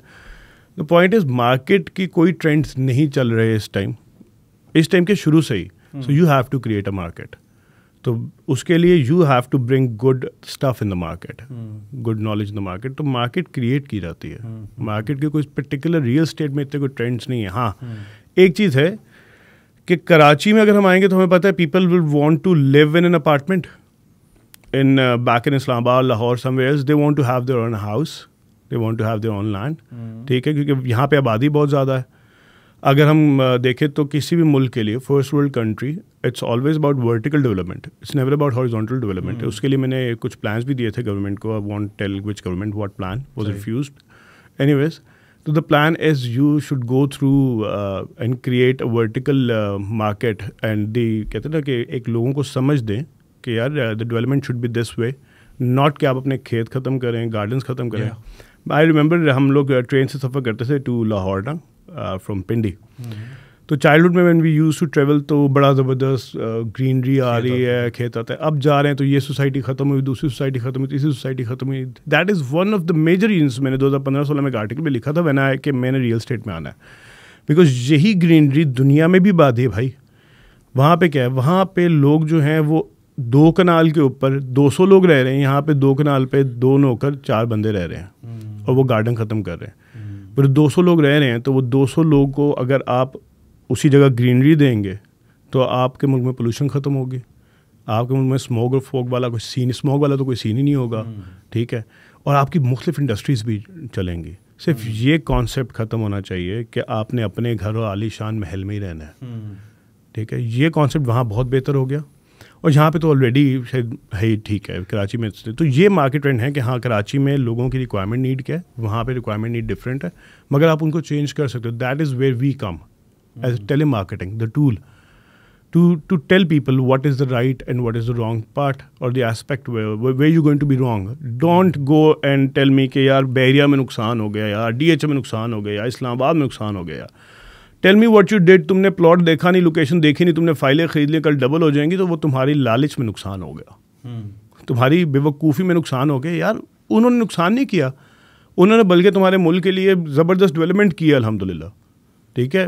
द पॉइंट इज मार्केट की कोई ट्रेंड्स नहीं चल रहे इस टाइम इस टाइम के शुरू से ही so you have to create a market तो उसके लिए you have to bring good stuff in the market good knowledge in the market तो मार्केट क्रिएट की जाती है मार्केट hmm, hmm. के कोई पर्टिकुलर रियल स्टेट में इतने कोई ट्रेंड्स नहीं है हाँ hmm. एक चीज़ है कि कराची में अगर हम आएंगे तो हमें पता है people will want to live in an apartment in back in Islamabad Lahore somewheres they want to have their own house they want to have their own land ठीक है क्योंकि यहाँ पे आबादी बहुत ज़्यादा है अगर हम देखें तो किसी भी मुल्क के लिए first world country it's always about vertical development it's never about horizontal development उसके लिए मैंने कुछ प्लान्स भी दिए थे गवर्नमेंट को I want tell which government what plan was refuse anyways तो the plan is you should go through and create a vertical market and the कहते ना कि एक लोगों को समझ दें कि यार the development should be this way not कि आप अपने खेत ख़त्म करें गार्डन्स ख़त्म करें आई yeah. रिमेंबर हम लोग ट्रेन uh, से सफ़र करते थे टू लाहौर ना फ्रॉम uh, पिंडी तो चाइल्डहुड में when we use to travel तो बड़ा ज़बरदस्त ग्रीनरी uh, आ रही है खेत आता है अब जा रहे हैं तो ये सोसाइटी ख़त्म हुई दूसरी सोसाइटी ख़त्म हुई तीसरी सोसाइटी ख़त्म हुई that is one of the major reasons मैंने 2015-16 में एक आर्टिकल में लिखा था वैन आया कि मैंने रियल स्टेट में आना है बिकॉज यही ग्रीनरी दुनिया में भी बाधी है भाई वहाँ पर क्या है वहाँ पर लोग जो हैं वो दो कनाल के ऊपर 200 लोग रह रहे हैं यहाँ पे दो कनाल पे दो नौकर चार बंदे रह रहे हैं हम्म। और वो गार्डन ख़त्म कर रहे हैं पर 200 लोग रह रहे हैं तो वो 200 लोग को अगर आप उसी जगह ग्रीनरी देंगे तो आपके मुल्क में पोल्यूशन ख़त्म होगी आपके मुल्क में स्मोक और फोक वाला कोई सीन स्मोक वाला तो कोई सीन ही नहीं होगा हम्म। ठीक है और आपकी मुख्तफ इंडस्ट्रीज़ भी चलेंगी सिर्फ हम्म। ये कॉन्सेप्ट ख़त्म होना चाहिए कि आपने अपने घर और आलिशान महल में ही रहना है हम्म। ठीक है ये कॉन्सेप्ट वहाँ बहुत बेहतर हो गया और यहाँ पे तो ऑलरेडी शायद है ही ठीक है कराची में तो ये मार्केट ट्रेंड है कि हाँ कराची में लोगों की रिक्वायरमेंट नीड क्या है वहाँ पे रिक्वायरमेंट नीड डिफरेंट है मगर आप उनको चेंज कर सकते हो that is where we come as telemarketing the tool to to tell people what is the right and what is the wrong part और the aspect way you going to be wrong don't go and tell me कि यार बैरिया में नुकसान हो गया यार D में नुकसान हो गया इस्लामाबाद में नुकसान हो गया tell me what you date तुमने प्लॉट देखा नहीं लोकेशन देखी नहीं तुमने फाइलें खरीद ली कल डबल हो जाएंगी तो वो तुम्हारी लालच में नुकसान हो गया हम्म। तुम्हारी बेवकूफ़ी में नुकसान हो गया यार उन्होंने नुकसान नहीं किया उन्होंने बल्कि तुम्हारे मुल्क के लिए ज़बरदस्त डेवलपमेंट किया अलहमदिल्ला ठीक है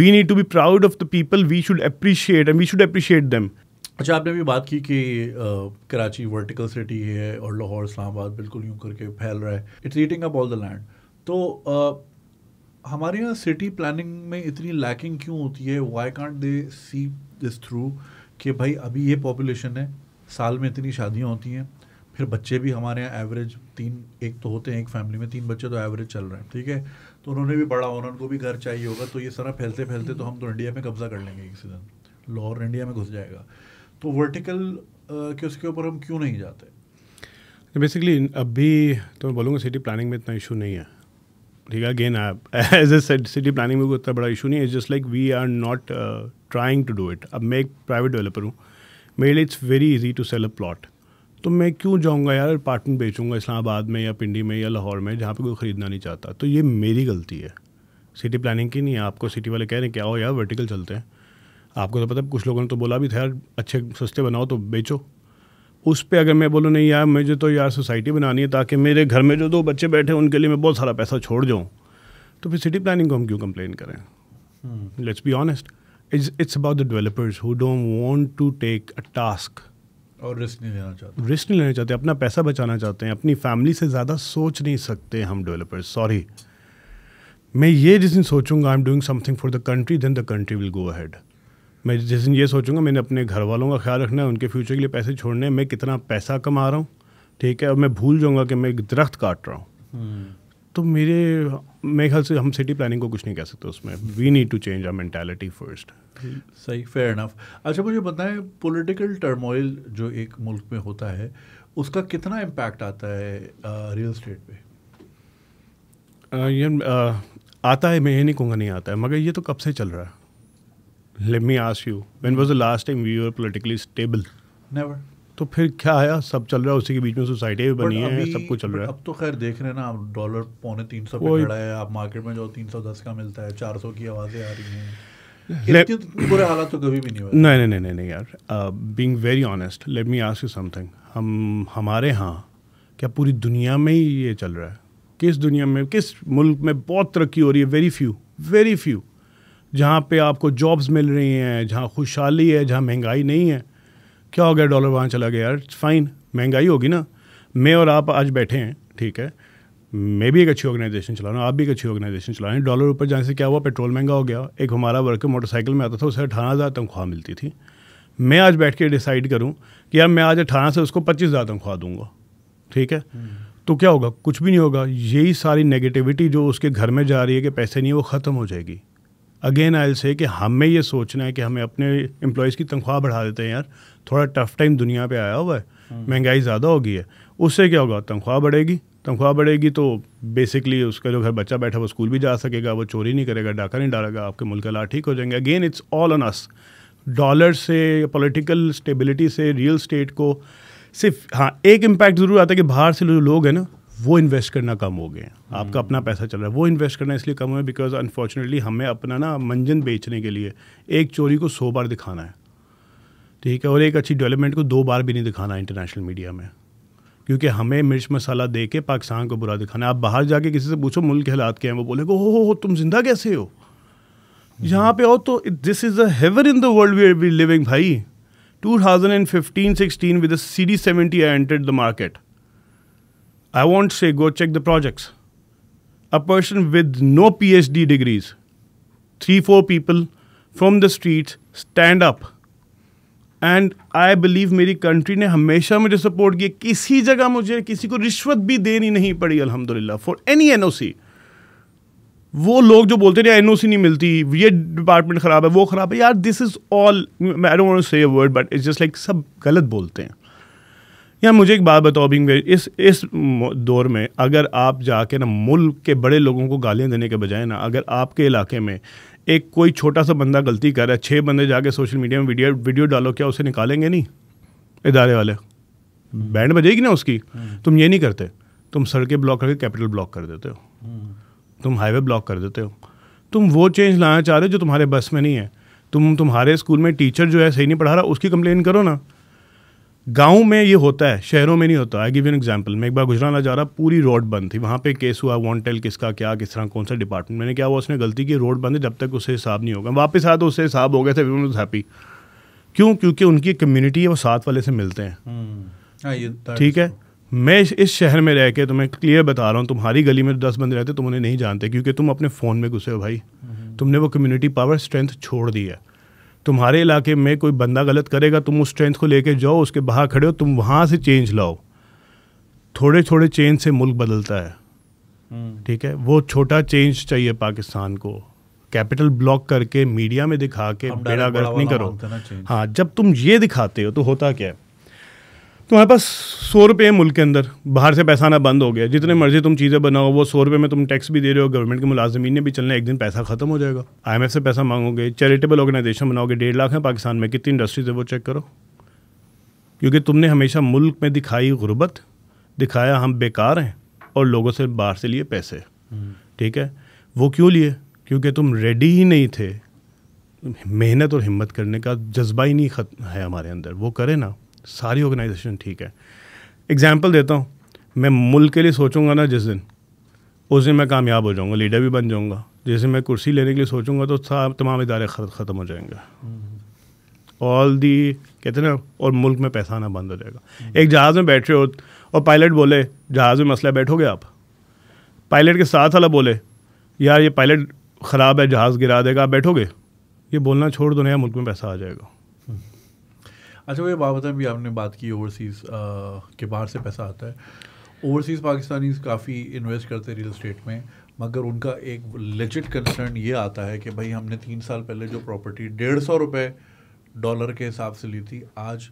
we need to be proud of the people we should appreciate and we should appreciate them अच्छा आपने भी बात की कि आ, कराची वर्टिकल सिटी है और लाहौर इस्लामाबाद बिल्कुल यूं करके फैल रहा है it's eating up all the land तो आ, हमारे यहाँ सिटी प्लानिंग में इतनी लैकिंग क्यों होती है why can't they see this through कि भाई अभी ये पॉपुलेशन है साल में इतनी शादियाँ होती हैं फिर बच्चे भी हमारे यहाँ एवरेज तीन एक तो होते हैं एक फैमिली में तीन बच्चे तो एवरेज चल रहे हैं ठीक है तो उन्होंने भी बड़ा होना उनको भी घर चाहिए होगा तो ये सारा फैलते फैलते तो हम तो इंडिया में कब्जा कर लेंगे एक सीजन लॉ इंडिया में घुस जाएगा तो वर्टिकल के उसके ऊपर हम क्यों नहीं जाते बेसिकली अभी तो मैं बोलूँगा सिटी प्लानिंग में इतना इशू नहीं है ठीक है again as a city planning में कोई उतना बड़ा इशू नहीं है just like we are not trying to do it अब मैं एक प्राइवेट डेवलपर हूँ मेरे लिए it's very easy to sell a plot तो मैं क्यों जाऊँगा यार अपार्टमेंट बेचूँगा इस्लामाबाद में या पिंडी में या लाहौर में जहाँ पर कोई ख़रीदना नहीं चाहता तो ये मेरी गलती है सिटी प्लानिंग की नहीं है आपको सिटी वाले कह रहे हैं कि आओ यार वर्टिकल चलते हैं आपको तो पता कुछ लोगों ने तो बोला भी था यार अच्छे सस्ते बनाओ तो बेचो उस पर अगर मैं बोलूँ नहीं यार मुझे तो यार सोसाइटी बनानी है ताकि मेरे घर में जो दो बच्चे बैठे हैं उनके लिए मैं बहुत सारा पैसा छोड़ जाऊँ तो फिर सिटी प्लानिंग को हम क्यों कंप्लेन करें let's be honest it's it's about the developers who don't want to take a task और रिस्क नहीं लेना चाहते रिस्क नहीं लेना चाहते अपना पैसा बचाना चाहते हैं अपनी फैमिली से ज़्यादा सोच नहीं सकते हम डेवलपर्स सॉरी मैं ये जिस दिन सोचूंगा I am doing something for the country then the country will go ahead मैं जिस दिन ये सोचूंगा मैंने अपने घर वालों का ख्याल रखना है उनके फ्यूचर के लिए पैसे छोड़ने मैं कितना पैसा कमा रहा हूँ ठीक है और मैं भूल जाऊँगा कि मैं एक दरख्त काट रहा हूँ हम्म। तो मेरे मेरे ख्याल से हम सिटी प्लानिंग को कुछ नहीं कह सकते उसमें we need to change our mentality first सही फेयर इनफ अच्छा मुझे बताएं पॉलिटिकल टर्मोइल जो एक मुल्क में होता है उसका कितना इम्पैक्ट आता है रियल स्टेट पे आ, ये आ, आता है मैं ये नहीं कहूँगा नहीं आता है मगर ये तो कब से चल रहा है let me ask you when was the last time we were politically stable never तो फिर क्या आया सब चल रहा है उसी के बीच में सोसाइटी भी बनी है सब कुछ चल रहा है अब तो खैर देख रहे हैं ना आप डॉलर पौने तीन सौ खड़ा है आप मार्केट में जो तीन सौ दस का मिलता है चार सौ की आवाज़ें आ रही हैं तो बुरे हालात तो कभी भी नहीं हुए नहीं नहीं नहीं नहीं यार being very honest let me ask you something हम हमारे यहाँ क्या पूरी दुनिया में ही ये चल रहा है किस दुनिया में किस मुल्क में बहुत तरक्की हो रही है वेरी फ्यू वेरी फ्यू जहाँ पे आपको जॉब्स मिल रही हैं जहाँ खुशहाली है जहाँ महंगाई नहीं है क्या हो गया डॉलर वहाँ चला गया यार फाइन महंगाई होगी ना मैं और आप आज बैठे हैं ठीक है मैं भी एक अच्छी ऑर्गेनाइजेशन चला रहा हूँ आप भी एक अच्छी ऑर्गेनाइजेशन चला रहे हैं डॉलर ऊपर जाने से क्या हुआ पेट्रोल महंगा हो गया एक हमारा वर्कर मोटरसाइकिल में आता था उसे अठारह हज़ार तनख्वाह मिलती थी मैं आज बैठ के डिसाइड करूँ कि यार मैं आज अठारह से उसको पच्चीस हज़ार तनख्वाह दूंगा ठीक है हम्म। तो क्या होगा कुछ भी नहीं होगा यही सारी नेगेटिविटी जो उसके घर में जा रही है कि पैसे नहीं है वो ख़त्म हो जाएगी अगेन आई से कि हमें ये सोचना है कि हमें अपने एम्प्लॉयज़ की तनख्वाह बढ़ा देते हैं यार थोड़ा टफ टाइम दुनिया पे आया हुआ है हाँ। महंगाई ज़्यादा हो गई है उससे क्या होगा तनख्वाह बढ़ेगी तनख्वाह बढ़ेगी तो बेसिकली उसका जो घर बच्चा बैठा वो स्कूल भी जा सकेगा वो चोरी नहीं करेगा डाका नहीं डालेगा आपके मुल्क ला ठीक हो जाएंगे again it's all on us dollar से पॉलिटिकल स्टेबिलिटी से रियल स्टेट को सिर्फ हाँ एक इम्पैक्ट ज़रूर आता है कि बाहर से जो लोग हैं ना वो इन्वेस्ट करना कम हो गए हैं हम्म। आपका अपना पैसा चल रहा है वो इन्वेस्ट करना इसलिए कम हुआ है बिकॉज अनफॉर्चुनेटली हमें अपना ना मंजन बेचने के लिए एक चोरी को सौ बार दिखाना है ठीक है और एक अच्छी डेवलपमेंट को दो बार भी नहीं दिखाना इंटरनेशनल मीडिया में क्योंकि हमें मिर्च मसाला दे के पाकिस्तान को बुरा दिखाना आप बाहर जाके किसी से पूछो मुल्क के हालात के हैं वो बोले हो हो तुम जिंदा कैसे हो हम्म। यहाँ पे हो तो this is our in the world we we living भाई two thousand fifteen sixteen with the seventy I entered the market I won't say go check the projects. A person with no PhD degrees, three, four people from the streets stand up. And I believe मेरी country ने हमेशा मुझे support किया किसी जगह मुझे किसी को रिश्वत भी देनी नहीं पड़ी अल्हम्दुलिल्लाह फॉर एनी सी वो लोग जो बोलते थे एन ओ सी नहीं मिलती ये डिपार्टमेंट ख़राब है वो ख़राब है यार this is all I don't say word but it's just like सब गलत बोलते हैं या मुझे एक बात बताओ बिंग इस इस दौर में अगर आप जाके ना मुल्क के बड़े लोगों को गालियाँ देने के बजाय ना अगर आपके इलाके में एक कोई छोटा सा बंदा गलती कर रहा है छः बंदे जाके सोशल मीडिया में वीडियो वीडियो डालो क्या उसे निकालेंगे नहीं इदारे वाले बैंड बजेगी ना उसकी हम्म। तुम ये नहीं करते तुम सड़कें ब्लॉक करके कैपिटल ब्लॉक कर देते हो हम्म। तुम हाईवे ब्लॉक कर देते हो तुम वो चेंज लाना चाह रहे हो जो तुम्हारे बस में नहीं है तुम तुम्हारे स्कूल में टीचर जो है सही नहीं पढ़ा रहा उसकी कंप्लेन करो ना गाँव में ये होता है शहरों में नहीं होता आई गिव एन एग्जांपल मैं एक बार गुजराना जा रहा पूरी रोड बंद थी वहाँ पे केस हुआ वॉन्टेल टेल किसका क्या किस तरह कौन सा डिपार्टमेंट मैंने क्या हुआ उसने गलती की रोड बंद है जब तक उसे हिसाब नहीं होगा वापस आया तो उससे हिसाब हो गए था वॉज हैप्पी क्यों क्योंकि उनकी कम्युनिटी है वो साथ वाले से मिलते हैं हम्म। हाँ, ठीक है मैं इस शहर में रह के तुम्हें तो क्लियर बता रहा हूँ तुम्हारी गली में तो दस बंदे रहते तुम उन्हें नहीं जानते क्योंकि तुम अपने फ़ोन में घुसे हो भाई हम्म। तुमने वो कम्युनिटी पावर स्ट्रेंथ छोड़ दी है तुम्हारे इलाके में कोई बंदा गलत करेगा तुम उस स्ट्रेंथ को लेके जाओ उसके बाहर खड़े हो तुम वहाँ से चेंज लाओ थोड़े थोड़े चेंज से मुल्क बदलता है हम्म। ठीक है वो छोटा चेंज चाहिए पाकिस्तान को कैपिटल ब्लॉक करके मीडिया में दिखा के बेड़ा गलत नहीं करो हाँ जब तुम ये दिखाते हो तो होता क्या है तुम्हारे पास सौ रुपये मुल्क के अंदर बाहर से पैसा आना बंद हो गया जितने मर्जी तुम चीज़ें बनाओ वो सौ रुपये में तुम टैक्स भी दे रहे हो गवर्नमेंट के मुलाजमीन ने भी चलना एक दिन पैसा खत्म हो जाएगा एफ से पैसा मांगोगे चैरिटेबल ऑर्गेनाइजेशन बनाओगे डेढ़ लाख है पाकिस्तान में कितनी इंडस्ट्रीज है वो चेक करो क्योंकि तुमने हमेशा मुल्क में दिखाई गुर्बत दिखाया हम बेकार हैं और लोगों से बाहर से लिए पैसे हम्म। ठीक है वो क्यों लिए क्योंकि तुम रेडी ही नहीं थे मेहनत और हिम्मत करने का जज्बा ही नहीं खत्म है हमारे अंदर वो करें ना सारी ऑर्गेनाइजेशन ठीक है एग्जाम्पल देता हूँ मैं मुल्क के लिए सोचूंगा ना जिस दिन उस दिन मैं कामयाब हो जाऊँगा लीडर भी बन जाऊँगा जैसे मैं कुर्सी लेने के लिए सोचूंगा तो तमाम इदारे ख़त्म हो जाएंगे ऑल दी कहते ना और मुल्क में पैसा आना बंद हो जाएगा एक जहाज़ में बैठ रहे हो और पायलट बोले जहाज़ में मसला बैठोगे आप पायलट के साथ वाला बोले यार ये पायलट ख़राब है जहाज़ गिरा देगा आप बैठोगे ये बोलना छोड़ दो नया मुल्क में पैसा आ जाएगा अच्छा ये बाबा भी आपने बात की ओवरसीज़ के बाहर से पैसा आता है ओवरसीज़ पाकिस्तानी काफ़ी इन्वेस्ट करते रियल इस्टेट में मगर उनका एक लेजिट कंसर्न ये आता है कि भाई हमने तीन साल पहले जो प्रॉपर्टी डेढ़ सौ रुपये डॉलर के हिसाब से ली थी आज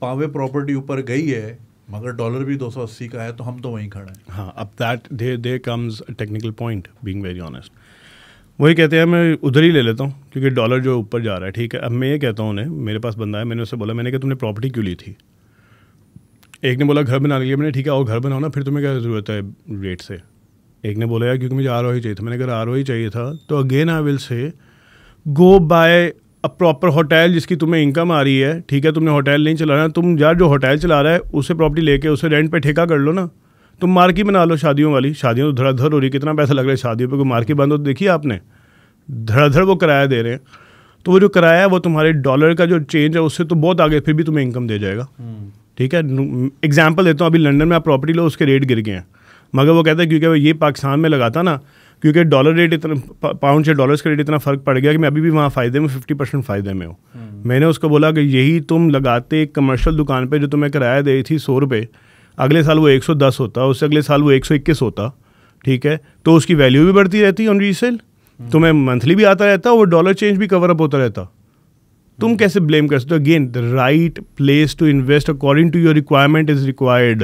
पावे प्रॉपर्टी ऊपर गई है मगर डॉलर भी दो सौ अस्सी का है तो हम तो वहीं खड़े हैं हाँ अब that they they comes technical point being very honest वही कहते हैं मैं उधर ही ले लेता हूँ क्योंकि डॉलर जो ऊपर जा रहा है ठीक है अब मैं ये कहता हूँ उन्हें मेरे पास बंदा है मैंने उससे बोला मैंने कहा तुमने प्रॉपर्टी क्यों ली थी एक ने बोला घर बना लिया मैंने ठीक है और घर बनाओ ना फिर तुम्हें क्या ज़रूरत है रेट से एक ने बोला यार क्योंकि मुझे आर ही e चाहिए था मैंने अगर आर ही चाहिए था तो again I will say go by a proper hotel जिसकी तुम्हें इनकम आ रही है ठीक है तुमने होटल नहीं चलाना तुम यार जो होटल चला रहा है उसे प्रॉपर्टी लेके उसे रेंट पे ठेका कर लो ना तुम मार्की बना लो शादियों वाली शादियों तो धड़ाधड़ हो रही है कितना पैसा लग रहा है शादियों पर कोई मार्की बंद हो तो देखिए आपने धड़ाधड़ वो किराया दे रहे हैं तो वो जो किराया है वो तुम्हारे डॉलर का जो चेंज है उससे तो बहुत आगे फिर भी तुम्हें इनकम दे जाएगा हम्म। ठीक है एग्जाम्पल देता हूँ अभी लंडन में आप प्रॉपर्टी लो उसके रेट गिर गए हैं मगर वो कहता है क्योंकि ये पाकिस्तान में लगाता ना क्योंकि डॉलर रेट इतना पाउंड से डॉलर्स का रेट इतना फ़र्क पड़ गया कि मैं अभी भी वहाँ फ़ायदे में फिफ्टी परसेंट फ़ायदे में हूँ हम्म। मैंने उसको बोला कि यही तुम लगाते कमर्शियल दुकान पर जो तुम्हें किराया दे थी सौ रुपये अगले साल वो 110 होता उससे अगले साल वो 121 होता ठीक है तो उसकी वैल्यू भी बढ़ती रहती है ऑन रीसेल हम्म। तुम्हें मंथली भी आता रहता और डॉलर चेंज भी कवर अप होता रहता तुम हम्म। कैसे ब्लेम कर सकते हो again the right place to invest according to your requirement is required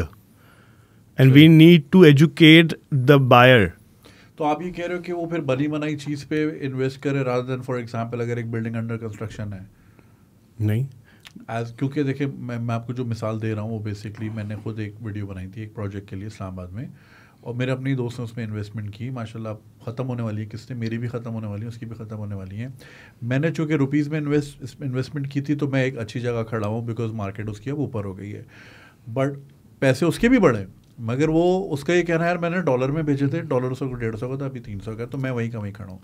and we need to educate the buyer तो आप ये कह रहे हो कि वो फिर बनी बनाई चीज़ पे इन्वेस्ट करें राधर देन फॉर एग्जांपल अगर एक बिल्डिंग अंडर कंस्ट्रक्शन है नहीं एज क्योंकि देखिए मैं मैं आपको जो मिसाल दे रहा हूँ वो बेसिकली मैंने खुद एक वीडियो बनाई थी एक प्रोजेक्ट के लिए इस्लामाबाद में और मेरे अपने दोस्त ने उसमें इन्वेस्टमेंट की माशाल्लाह ख़त्म होने वाली है किसने मेरी भी ख़त्म होने वाली है उसकी भी ख़त्म होने वाली है मैंने चूँकि रुपीज़ में इन्वेस्ट इन्वेस्टमेंट की थी तो मैं एक अच्छी जगह खड़ा हूँ बिकॉज मार्केट उसकी अब ऊपर हो गई है बट पैसे उसके भी बढ़े मगर वो उसका ये कहना है यार मैंने डॉलर में भेजे थे डॉलर सौ डेढ़ सौ का था तो अभी तीन सौ का तो मैं वहीं का वहीं खड़ा हूँ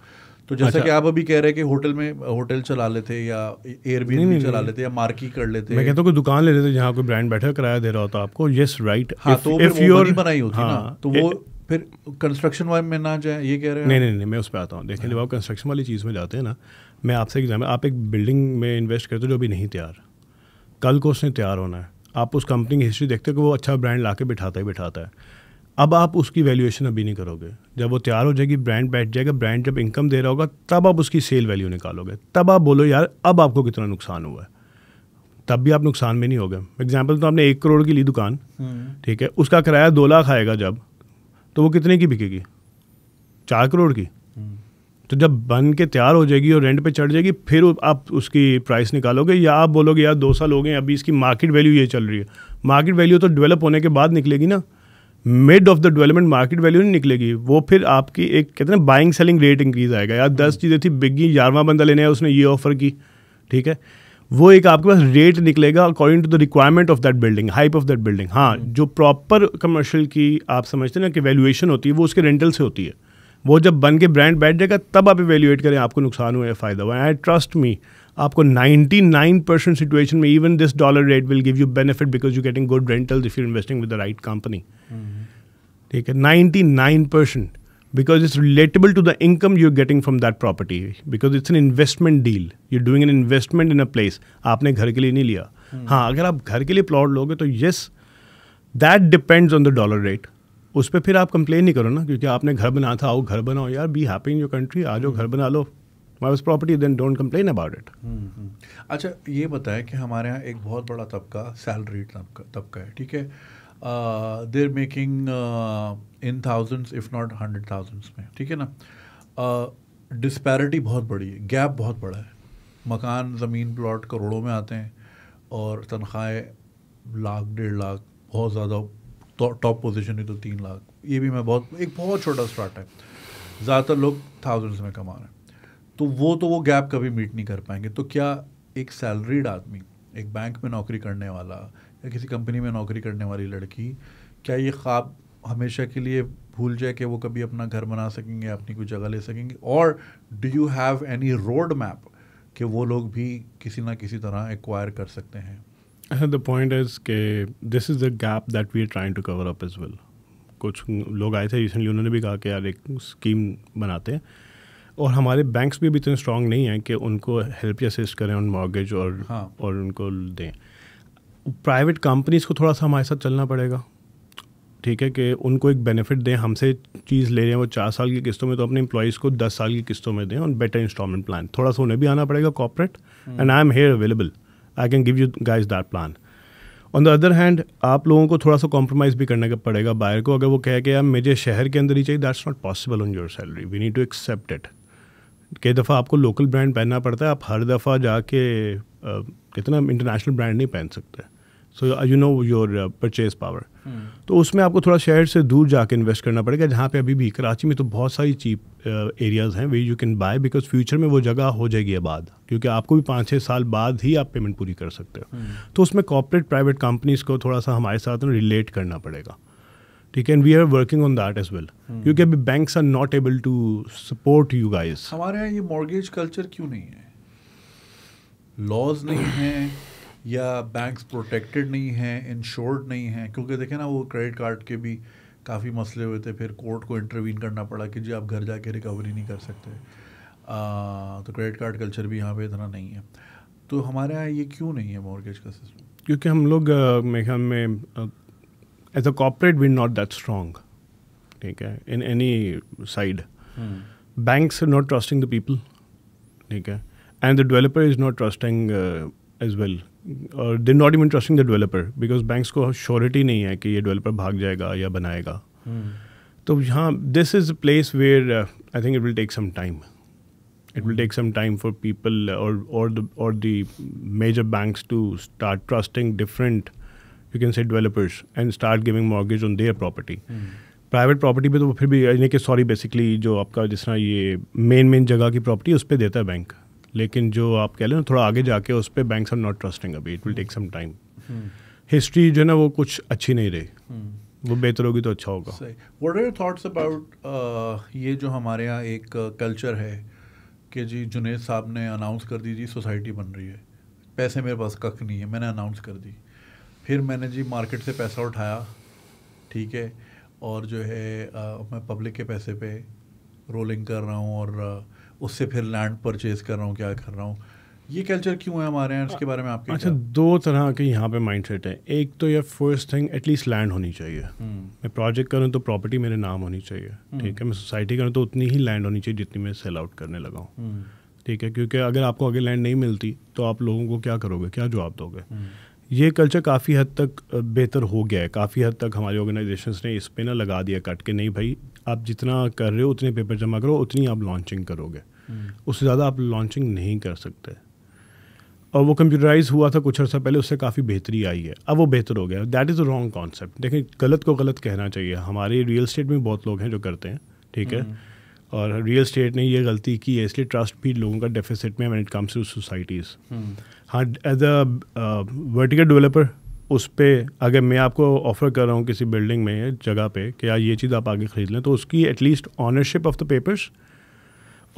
तो जैसा अच्छा, कि आप अभी कह रहे हैं कि होटल में होटल चला लेते या एयरबीएनबी चला नहीं, लेते या मार्की कर लेते मैं कहता हूँ दुकान ले लेते जहाँ कोई ब्रांड बैठा किराया दे रहा होता आपको यस राइट हाँ, तो बनाई होती हाँ, ना तो वो फिर कंस्ट्रक्शन वाले में ना जाए ये कह रहे हैं नहीं नहीं नहीं मैं उस पर आता हूँ देखिए हाँ। जब आप कंस्ट्रक्शन वाली चीज़ में जाते हैं ना मैं आपसे एग्जाम आप एक बिल्डिंग में इन्वेस्ट करते हो जो अभी नहीं तैयार कल को उसने तैयार होना है आप उस कंपनी की हिस्ट्री देखते हो कि वो अच्छा ब्रांड ला बिठाता ही बिठाता है अब आप उसकी वैल्यूएशन अभी नहीं करोगे जब वो तैयार हो जाएगी ब्रांड बैठ जाएगा ब्रांड जब इनकम दे रहा होगा तब आप उसकी सेल वैल्यू निकालोगे तब आप बोलो यार अब आपको कितना नुकसान हुआ है तब भी आप नुकसान में नहीं हो गए एग्जाम्पल तो आपने एक करोड़ की ली दुकान हम्म। ठीक है उसका किराया दो लाख आएगा जब तो वो कितने की बिकेगी चार करोड़ की हम्म। तो जब बन के तैयार हो जाएगी और रेंट पे चढ़ जाएगी फिर आप उसकी प्राइस निकालोगे या आप बोलोगे यार दो साल हो गए अभी इसकी मार्केट वैल्यू ये चल रही है मार्केट वैल्यू तो डेवलप होने के बाद निकलेगी ना mid of the development market value नहीं निकलेगी वो फिर आपकी एक कहते हैं बाइंग सेलिंग रेट इंक्रीज आएगा यार दस हम्म। चीज़ें थी गई ग्यारहवा बंदा लेने आया उसने ये ऑफर की ठीक है वो एक आपके पास रेट निकलेगा according to the requirement of that building hype of that building हाँ हम्म। जो प्रॉपर कमर्शियल की आप समझते हैं ना कि वैल्यूएशन होती है वो उसके रेंटल से होती है वो जब बन के ब्रांड बैठ जाएगा तब आप इवेल्यूएट करें आपको नुकसान हुआ या फ़ायदा हुआ आई ट्रस्ट मी आपको 99 परसेंट सिचुएशन में even this dollar rate will give you benefit because you getting good rental if you investing with the right company ठीक है 99 percent because it's relatable to the income you're getting from that property because it's an investment deal you doing an investment in a place आपने घर के लिए नहीं लिया hmm. हाँ अगर आप घर के लिए प्लॉट लोगे तो yes that depends on the dollar rate उस पर फिर आप कंप्लेन नहीं करो ना क्योंकि आपने घर बना था आओ घर बनाओ यार be happy in your country आ जाओ hmm. घर बना लो वापस property then don't complain about it अच्छा ये बताया कि हमारे यहाँ एक बहुत बड़ा तबका सैलरी तबका तबका है ठीक है there making in thousands if not hundred thousands में ठीक है ना डिस्पैरिटी uh, बहुत बड़ी है गैप बहुत बड़ा है मकान ज़मीन प्लॉट करोड़ों में आते हैं और तनख्वाहें लाख डेढ़ लाख बहुत ज़्यादा टॉप तो, पोजिशन ही तो तीन लाख ये भी मैं बहुत एक बहुत छोटा स्टार्ट है ज़्यादातर लोग थाउजेंड्स में कमा रहे हैं तो वो तो वो गैप कभी मीट नहीं कर पाएंगे तो क्या एक सैलरीड आदमी एक बैंक में नौकरी करने वाला या किसी कंपनी में नौकरी करने वाली लड़की क्या ये ख्वाब हमेशा के लिए भूल जाए कि वो कभी अपना घर बना सकेंगे अपनी कोई जगह ले सकेंगे और do you have any roadmap कि वो लोग भी किसी ना किसी तरह एक्वायर कर सकते हैं द पॉइंट इज के this is the gap that we are trying to cover up as well कुछ लोग आए थे रिसेंटली उन्होंने भी कहा कि यार एक स्कीम बनाते हैं और हमारे बैंक्स भी अभी इतने स्ट्रांग नहीं हैं कि उनको हेल्प या असिस्ट करें ऑन मॉर्गेज और हाँ. और उनको दें प्राइवेट कंपनीज को थोड़ा सा हमारे साथ चलना पड़ेगा ठीक है कि उनको एक बेनिफिट दें हमसे चीज़ ले रहे हैं वो चार साल की किस्तों में तो अपने इम्प्लॉज़ को दस साल की किस्तों में दें और बेटर इंस्टॉलमेंट प्लान थोड़ा सा उन्हें भी आना पड़ेगा cooperate and I am here available I can give you guys that plan on the other hand आप लोगों को थोड़ा सा कॉम्प्रोमाइज़ भी का पड़ेगा बायर को अगर वो कहे कि यार मुझे शहर के अंदर ही चाहिए that's not possible on your salary we need to accept it कई दफ़ा आपको लोकल ब्रांड पहनना पड़ता है आप हर दफ़ा जाके कितना इंटरनेशनल ब्रांड नहीं पहन सकते so you know your purchase power तो उसमें आपको थोड़ा शहर से दूर जाके इन्वेस्ट करना पड़ेगा जहाँ पे अभी भी कराची में तो बहुत सारी चीप एरियाज़ हैं वे you can buy because future में वो जगह हो जाएगी आबाद क्योंकि आपको भी पाँच छः साल बाद ही आप पेमेंट पूरी कर सकते हो hmm. तो उसमें कॉपरेट प्राइवेट कंपनीज़ को थोड़ा सा हमारे साथ रिलेट करना पड़ेगा ठीक है and we are working on that as well क्योंकि अभी banks are not able to support you guys हमारे यहाँ ये मॉर्गेज कल्चर क्यों नहीं है लॉज नहीं है या बैंक्स प्रोटेक्टेड नहीं हैं इंश्योर्ड नहीं है क्योंकि देखे ना वो क्रेडिट कार्ड के भी काफ़ी मसले हुए थे फिर कोर्ट को इंटरवीन करना पड़ा कि जी आप घर जाके रिकवरी नहीं कर सकते आ, तो क्रेडिट कार्ड कल्चर भी यहाँ पे इतना नहीं है तो हमारे यहाँ ये क्यों नहीं है मॉर्गेज का सिस्टम क्योंकि हम लोग मेरे ख्याल में as a corporate, we're not that strong. Okay, in any side, hmm. banks are not trusting the people. Okay, and the developer is not trusting uh, as well. Or they're not even trusting the developer because banks ko surety nahi hai ki ye developer bhag jayega ya banayega. Hmm. So hmm. this is a place where uh, I think it will take some time. It will hmm. take some time for people or, or, the, or the major banks to start trusting different you can say developers and start giving mortgage on their property private property पे तो फिर भी यानी कि sorry basically जो आपका जिस तरह ये मेन मेन जगह की प्रॉपर्टी उस पर देता है बैंक लेकिन जो आप कह लें ना थोड़ा आगे जाके उस पर बैंक आर नॉट ट्रस्टिंग अभी it will take some time history जो है ना वो कुछ अच्छी नहीं रही hmm. वो बेहतर होगी तो अच्छा होगा वट आर थाट्स अबाउट ये जो हमारे यहाँ एक कल्चर uh, है कि जी जुनेद साहब ने अनाउंस कर दी जी सोसाइटी बन रही है पैसे मेरे पास कख नहीं है मैंने अनाउंस कर दी फिर मैंने जी मार्केट से पैसा उठाया ठीक है और जो है आ, मैं पब्लिक के पैसे पे रोलिंग कर रहा हूँ और उससे फिर लैंड परचेज कर रहा हूँ क्या कर रहा हूँ ये कल्चर क्यों है हमारे यहाँ इसके बारे में आपके अच्छा दो तरह के यहाँ पे माइंडसेट है एक तो यह फर्स्ट थिंग एटलीस्ट लैंड होनी चाहिए हम्म। मैं प्रोजेक्ट करूँ तो प्रॉपर्टी मेरे नाम होनी चाहिए हम्म। ठीक है मैं सोसाइटी करूँ तो उतनी ही लैंड होनी चाहिए जितनी मैं सेल आउट करने लगा हूँ हम्म। ठीक है क्योंकि अगर आपको आगे लैंड नहीं मिलती तो आप लोगों को क्या करोगे क्या जवाब दोगे ये कल्चर काफ़ी हद तक बेहतर हो गया है काफ़ी हद तक हमारी ऑर्गेनाइजेशन ने इस पर ना लगा दिया कट के नहीं भाई आप जितना कर रहे हो उतने पेपर जमा करो उतनी आप लॉन्चिंग करोगे हम्म। उससे ज़्यादा आप लॉन्चिंग नहीं कर सकते और वो कंप्यूटराइज हुआ था कुछ अर्सा पहले उससे काफ़ी बेहतरी आई है अब वो बेहतर हो गया that is a wrong concept देखें गलत को गलत कहना चाहिए हमारे रियल स्टेट में बहुत लोग हैं जो करते हैं ठीक है हम्म। और रियल स्टेट ने ये गलती की है इसलिए ट्रस्ट भी लोगों का डेफिसिट में when it comes to societies हाँ एज अ वर्टिकल डेवलपर उस पर अगर मैं आपको ऑफ़र कर रहा हूँ किसी बिल्डिंग में जगह पे कि यार ये चीज़ आप आगे ख़रीद लें तो उसकी at least ownership of the papers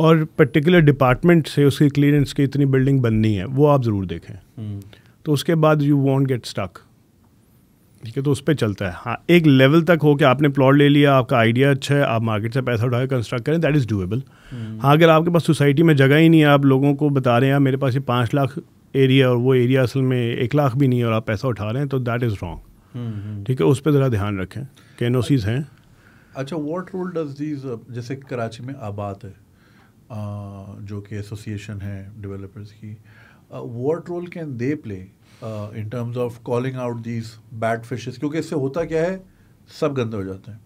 और पर्टिकुलर डिपार्टमेंट से उसकी क्लियरेंस की इतनी बिल्डिंग बननी है वो आप ज़रूर देखें हम्म। तो उसके बाद यू वॉन्ट गेट स्टक ठीक है तो उस पर चलता है हाँ एक लेवल तक हो कि आपने प्लॉट ले लिया आपका आइडिया अच्छा है आप मार्केट से पैसा उठाकर कंस्ट्रक्ट करें दैट इज़ डूएबल हाँ अगर आपके पास सोसाइटी में जगह ही नहीं है आप लोगों को बता रहे हैं मेरे पास ये पाँच लाख एरिया और वो एरिया असल में एक लाख भी नहीं है और आप पैसा उठा रहे हैं तो दैट इज़ रॉन्ग ठीक है उस पर ज़रा ध्यान रखें कि एन हैं अच्छा वॉट रोल डज दीज जैसे कराची में आबाद है आ, uh, जो कि एसोसिएशन है डेवलपर्स की what role can they play in terms of calling out these bad fish क्योंकि इससे होता क्या है सब गंदे हो जाते हैं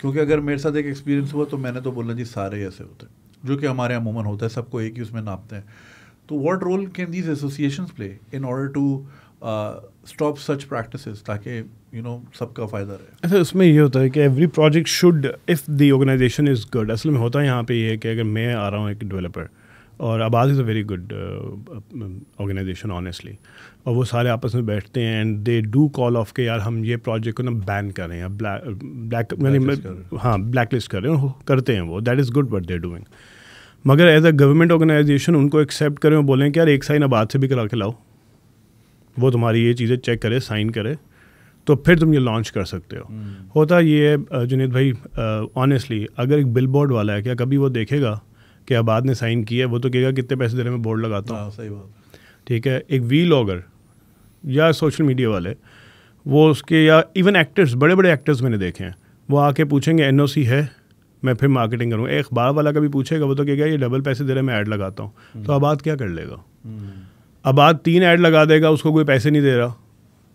क्योंकि अगर मेरे साथ एक एक्सपीरियंस हुआ तो मैंने तो बोला जी सारे ऐसे होते हैं जो कि हमारे यहाँ अमूमन होता है सबको एक ही उसमें नापते हैं तो what role can these association play in order to stop such practice ताकि यू नो सबका फ़ायदा रहे अच्छा उसमें ये होता है कि every project should if the organization is good असल में होता है यहाँ पे ये कि अगर मैं आ रहा हूँ एक डेवलपर और ABAD is a very good organization honestly और वो सारे आपस में बैठते हैं and they do call off के यार हम ये प्रोजेक्ट को ना बैन कर रहे हैं ब्लैक uh, ब्लैक हाँ ब्लैक लिस्ट कर रहे हैं करते हैं वो that is good but they doing मगर एज अ गवर्नमेंट ऑर्गेनाइजेशन उनको एक्सेप्ट करें और बोलें कि यार एक साइन अब आज से भी करा के लाओ वो तुम्हारी ये चीज़ें चेक करे साइन करे तो फिर तुम ये लॉन्च कर सकते हो हम्म। होता ये है जुनेद भाई ऑनेस्टली अगर एक बिल बोर्ड वाला है क्या कभी वो देखेगा कि आबाद ने साइन किया है वो तो कहेगा कितने पैसे दे रहे मैं बोर्ड लगाता हूँ हाँ, सही बात ठीक है एक वी लॉगर या सोशल मीडिया वाले वो उसके या इवन एक्टर्स बड़े बड़े एक्टर्स मैंने देखे हैं वो आके पूछेंगे एन है मैं फिर मार्केटिंग करूँगा एक अखबार वाला कभी पूछेगा वो तो क्या ये डबल पैसे दे रहे मैं ऐड लगाता हूँ हम्म। तो आबाद क्या कर लेगा हम्म। आबाद तीन ऐड लगा देगा उसको कोई पैसे नहीं दे रहा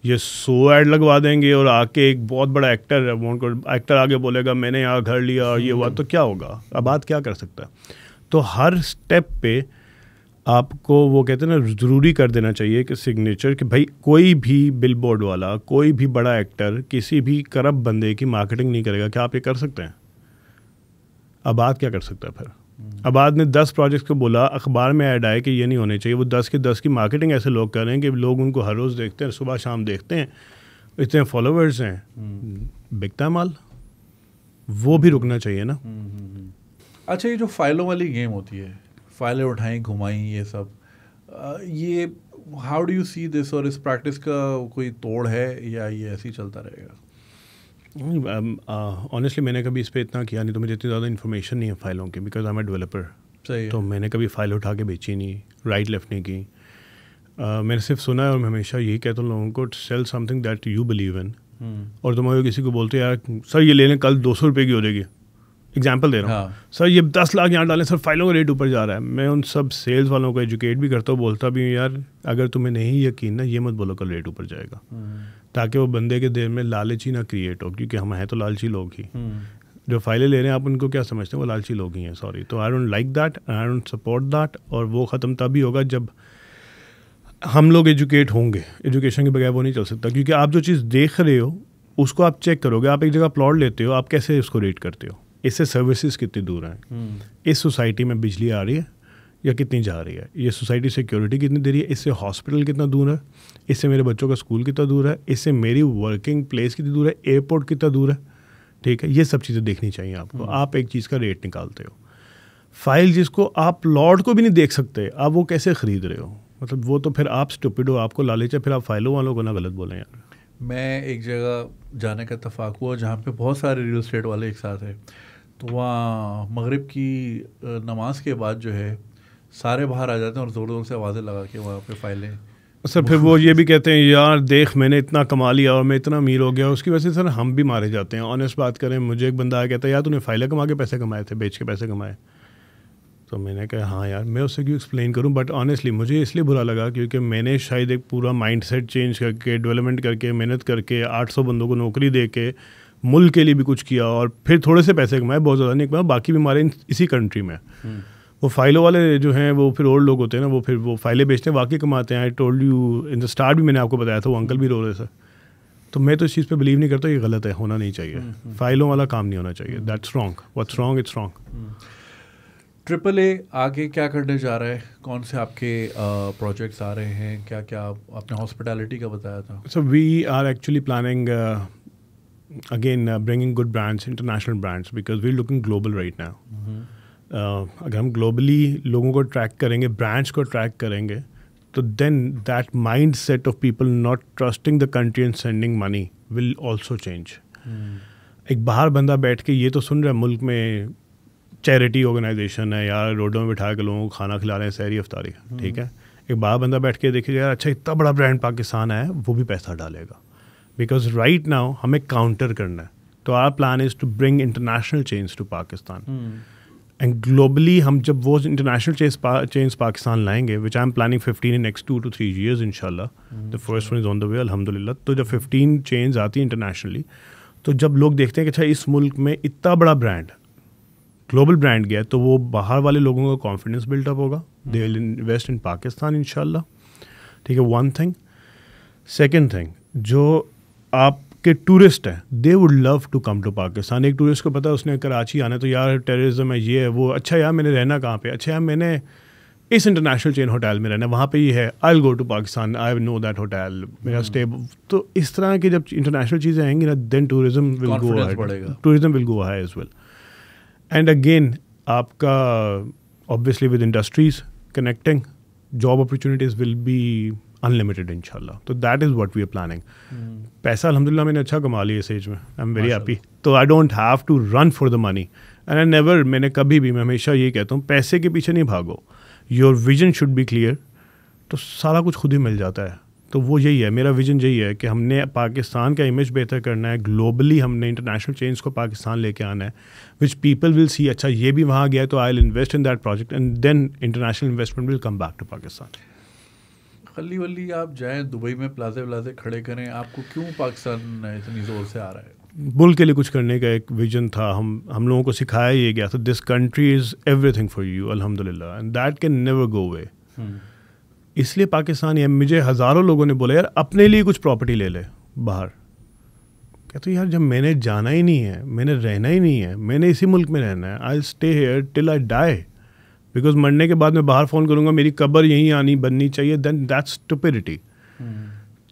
ये सौ ऐड लगवा देंगे और आके एक बहुत बड़ा एक्टर है वो एक्टर आगे बोलेगा मैंने यहाँ घर लिया और ये हुआ हम्म। तो क्या होगा आबाद क्या कर सकता है तो हर स्टेप पे आपको वो कहते हैं ना ज़रूरी कर देना चाहिए कि सिग्नेचर कि भाई कोई भी बिलबोर्ड वाला कोई भी बड़ा एक्टर किसी भी करप बंदे की मार्केटिंग नहीं करेगा क्या आप ये कर सकते हैं आबाद क्या कर सकता है फिर आबाद ने दस प्रोजेक्ट्स को बोला अखबार में ऐड आए कि ये नहीं होने चाहिए वो दस के दस की मार्केटिंग ऐसे लोग कर रहे हैं कि लोग उनको हर रोज़ देखते हैं सुबह शाम देखते हैं इतने फॉलोवर्स हैं हम्म। बिकता माल वो भी रुकना चाहिए ना हम्म, हम्म, अच्छा ये जो फाइलों वाली गेम होती है फाइलें उठाएं घुमाएं ये सब ये how do you see this और इस प्रैक्टिस का कोई तोड़ है या ये ऐसे ही चलता रहेगा ऑनेस्टली um, uh, मैंने कभी इस पर इतना किया नहीं तो मुझे इतनी ज़्यादा इन्फॉर्मेशन नहीं है फाइलों की because I am a developer सही तो मैंने कभी फाइल उठा के बेची नहीं राइट लेफ्ट नहीं की uh, मैंने सिर्फ सुना है और मैं हमेशा यही कहता हूँ लोगों को sell something that you believe in और तुम अगर किसी को बोलते यार सर ये ले लें कल दो सौ रुपये की हो जाएगी एग्जाम्पल दे रहा हूँ हाँ। सर ये दस लाख यहाँ डालें सर फाइलों का रेट ऊपर जा रहा है मैं उन सब सेल्स वालों को एजुकेट भी करता हूँ बोलता भी हूँ यार अगर तुम्हें नहीं यकीन ना ये मत बोलो कल रेट ऊपर जाएगा हम्म। ताकि वो बंदे के देर में लालच ही ना क्रिएट हो क्योंकि हम हैं तो लालची लोग ही हम्म। जो फाइलें ले रहे हैं आप उनको क्या समझते हैं वो लालची लोग ही हैं सॉरी तो I don't like that I don't support that और वो ख़त्म तभी होगा जब हम लोग एजुकेट होंगे एजुकेशन के बगैर वो नहीं चल सकता क्योंकि आप जो चीज़ देख रहे हो उसको आप चेक करोगे आप एक जगह प्लॉट लेते हो आप कैसे उसको रेट करते हो इससे सर्विसेज कितनी दूर हैं हम्म। इस सोसाइटी में बिजली आ रही है या कितनी जा रही है ये सोसाइटी सिक्योरिटी कितनी दे रही है इससे हॉस्पिटल कितना दूर है इससे मेरे बच्चों का स्कूल कितना दूर है इससे मेरी वर्किंग प्लेस कितनी दूर है एयरपोर्ट कितना दूर है ठीक है ये सब चीज़ें देखनी चाहिए आपको हम्म। आप एक चीज़ का रेट निकालते हो फाइल जिसको आप लॉर्ड को भी नहीं देख सकते आप वो कैसे ख़रीद रहे हो मतलब वो तो फिर आप स्टूपिड हो आपको लालच है फिर आप फाइलों वालों को ना गलत बोलें यार मैं एक जगह जाने का इतफाक़ हुआ जहाँ पे बहुत सारे रियल स्टेट वाले एक साथ हैं तो वहाँ मगरब की नमाज के बाद जो है सारे बाहर आ जाते हैं और ज़ोर ज़ोर से आवाज़ें लगा के वहाँ पे फाइलें सर अच्छा, फिर वो ये भी कहते हैं यार देख मैंने इतना कमा लिया और मैं इतना अमीर हो गया उसकी वजह से सर हम भी मारे जाते हैं ऑनेस्ट बात करें मुझे एक बंदा कहता है यार तूने फाइलें कमा के पैसे कमाए थे बेच के पैसे कमाए तो मैंने कहा हाँ यार मैं उसे क्यों एक्सप्लेन करूँ बट ऑनेस्टली मुझे इसलिए बुरा लगा क्योंकि मैंने शायद एक पूरा माइंड चेंज करके डेवलपमेंट करके मेहनत करके आठ बंदों को नौकरी दे के मुल्क के लिए भी कुछ किया और फिर थोड़े से पैसे कमाए बहुत ज़्यादा नहीं कमाए बाकी भी मारे इसी कंट्री में हम्म। वो फाइलों वाले जो हैं वो फिर ओल्ड लोग होते हैं ना वो फिर वो फाइलें बेचते हैं वाकई कमाते हैं I told you in the start भी मैंने आपको बताया था वो अंकल भी रो रहे थे तो मैं तो इस चीज़ पे बिलीव नहीं करता ये गलत है होना नहीं चाहिए हम्म, हम्म। फाइलों वाला काम नहीं होना चाहिए that's wrong what's wrong it's wrong triple A आगे क्या करने जा रहा है कौन से आपके प्रोजेक्ट्स आ रहे हैं क्या क्या आपने हॉस्पिटैलिटी का बताया था so we are actually planning again bringing good brands international brands because we looking global right now अगर हम ग्लोबली लोगों को ट्रैक करेंगे ब्रांड्स को ट्रैक करेंगे तो then that mindset of people not trusting the country and sending money will also change एक बाहर बंदा बैठ के ये तो सुन रहा है मुल्क में चैरिटी ऑर्गेनाइजेशन है यार रोडों में बिठा के लोगों को खाना खिला रहे हैं सैरी अफ्तारी का hmm. ठीक है एक बाहर बंदा बैठ के देखिए यार अच्छा इतना बड़ा ब्रांड पाकिस्तान है वो भी पैसा डालेगा बिकॉज राइट नाउ हमें काउंटर करना है तो our plan is to bring international change to Pakistan and globally हम जब वो इंटरनेशनल चेंज चेंज पाकिस्तान लाएंगे which I am planning fifteen in next two two three years in the first one is on the way अलहमदिल्ला तो जब fifteen change आती है internationally तो जब लोग देखते हैं कि अच्छा इस मुल्क में इतना बड़ा ब्रांड ग्लोबल ब्रांड गया तो वो बाहर वाले लोगों का कॉन्फिडेंस बिल्डअप होगा they will invest in Pakistan in ठीक है वन थिंग सेकेंड थिंग जो आप के टूरिस्ट हैं they would love to come to Pakistan एक टूरिस्ट को पता है उसने कराची आना तो यार टेररिज्म है ये है वो अच्छा यार मैंने रहना कहाँ पे अच्छा यार मैंने इस इंटरनेशनल चेन होटल में रहना वहाँ पे ये है I go to Pakistan I know that hotel मेरा स्टे hmm. तो इस तरह की जब इंटरनेशनल चीज़ें आएंगी ना then tourism will go tourism will go high as well and again आपका obviously with industries connecting job opportunities will be unlimited इनशाला तो that is what we are planning पैसा अलहमदिल्ला मैंने अच्छा कमा लिया इस एज में आई एम वेरी हैप्पी तो I don't have to run for the money and I never मैंने कभी भी मैं हमेशा ये कहता हूँ पैसे के पीछे नहीं भागो your vision should be clear तो सारा कुछ खुद ही मिल जाता है तो वो यही है मेरा विजन यही है कि हमने पाकिस्तान का इमेज बेहतर करना है ग्लोबली हमने इंटरनेशनल चेंज को पाकिस्तान लेके आना है विच पीपल विल सी अच्छा ये भी वहाँ गया तो I will invest in that project and then international investment will come back to Pakistan खली वली आप जाए दुबई में प्लाजे व्लाजे खड़े करें आपको क्यों पाकिस्तान इतनी ज़ोर से आ रहा है बुल के लिए कुछ करने का एक विजन था हम हम लोगों को सिखाया ये गया था this country is everything for you अलहमद लाला and that can never go away इसलिए पाकिस्तान या मुझे हज़ारों लोगों ने बोला यार अपने लिए कुछ प्रॉपर्टी ले ले बाहर कहते तो यार जब मैंने जाना ही नहीं है मैंने रहना ही नहीं है मैंने इसी मुल्क में रहना है I stay here till I die because मरने के बाद मैं बाहर फ़ोन करूँगा मेरी कब्र यहीं आनी बननी चाहिए देन दैट्स टुपेरिटी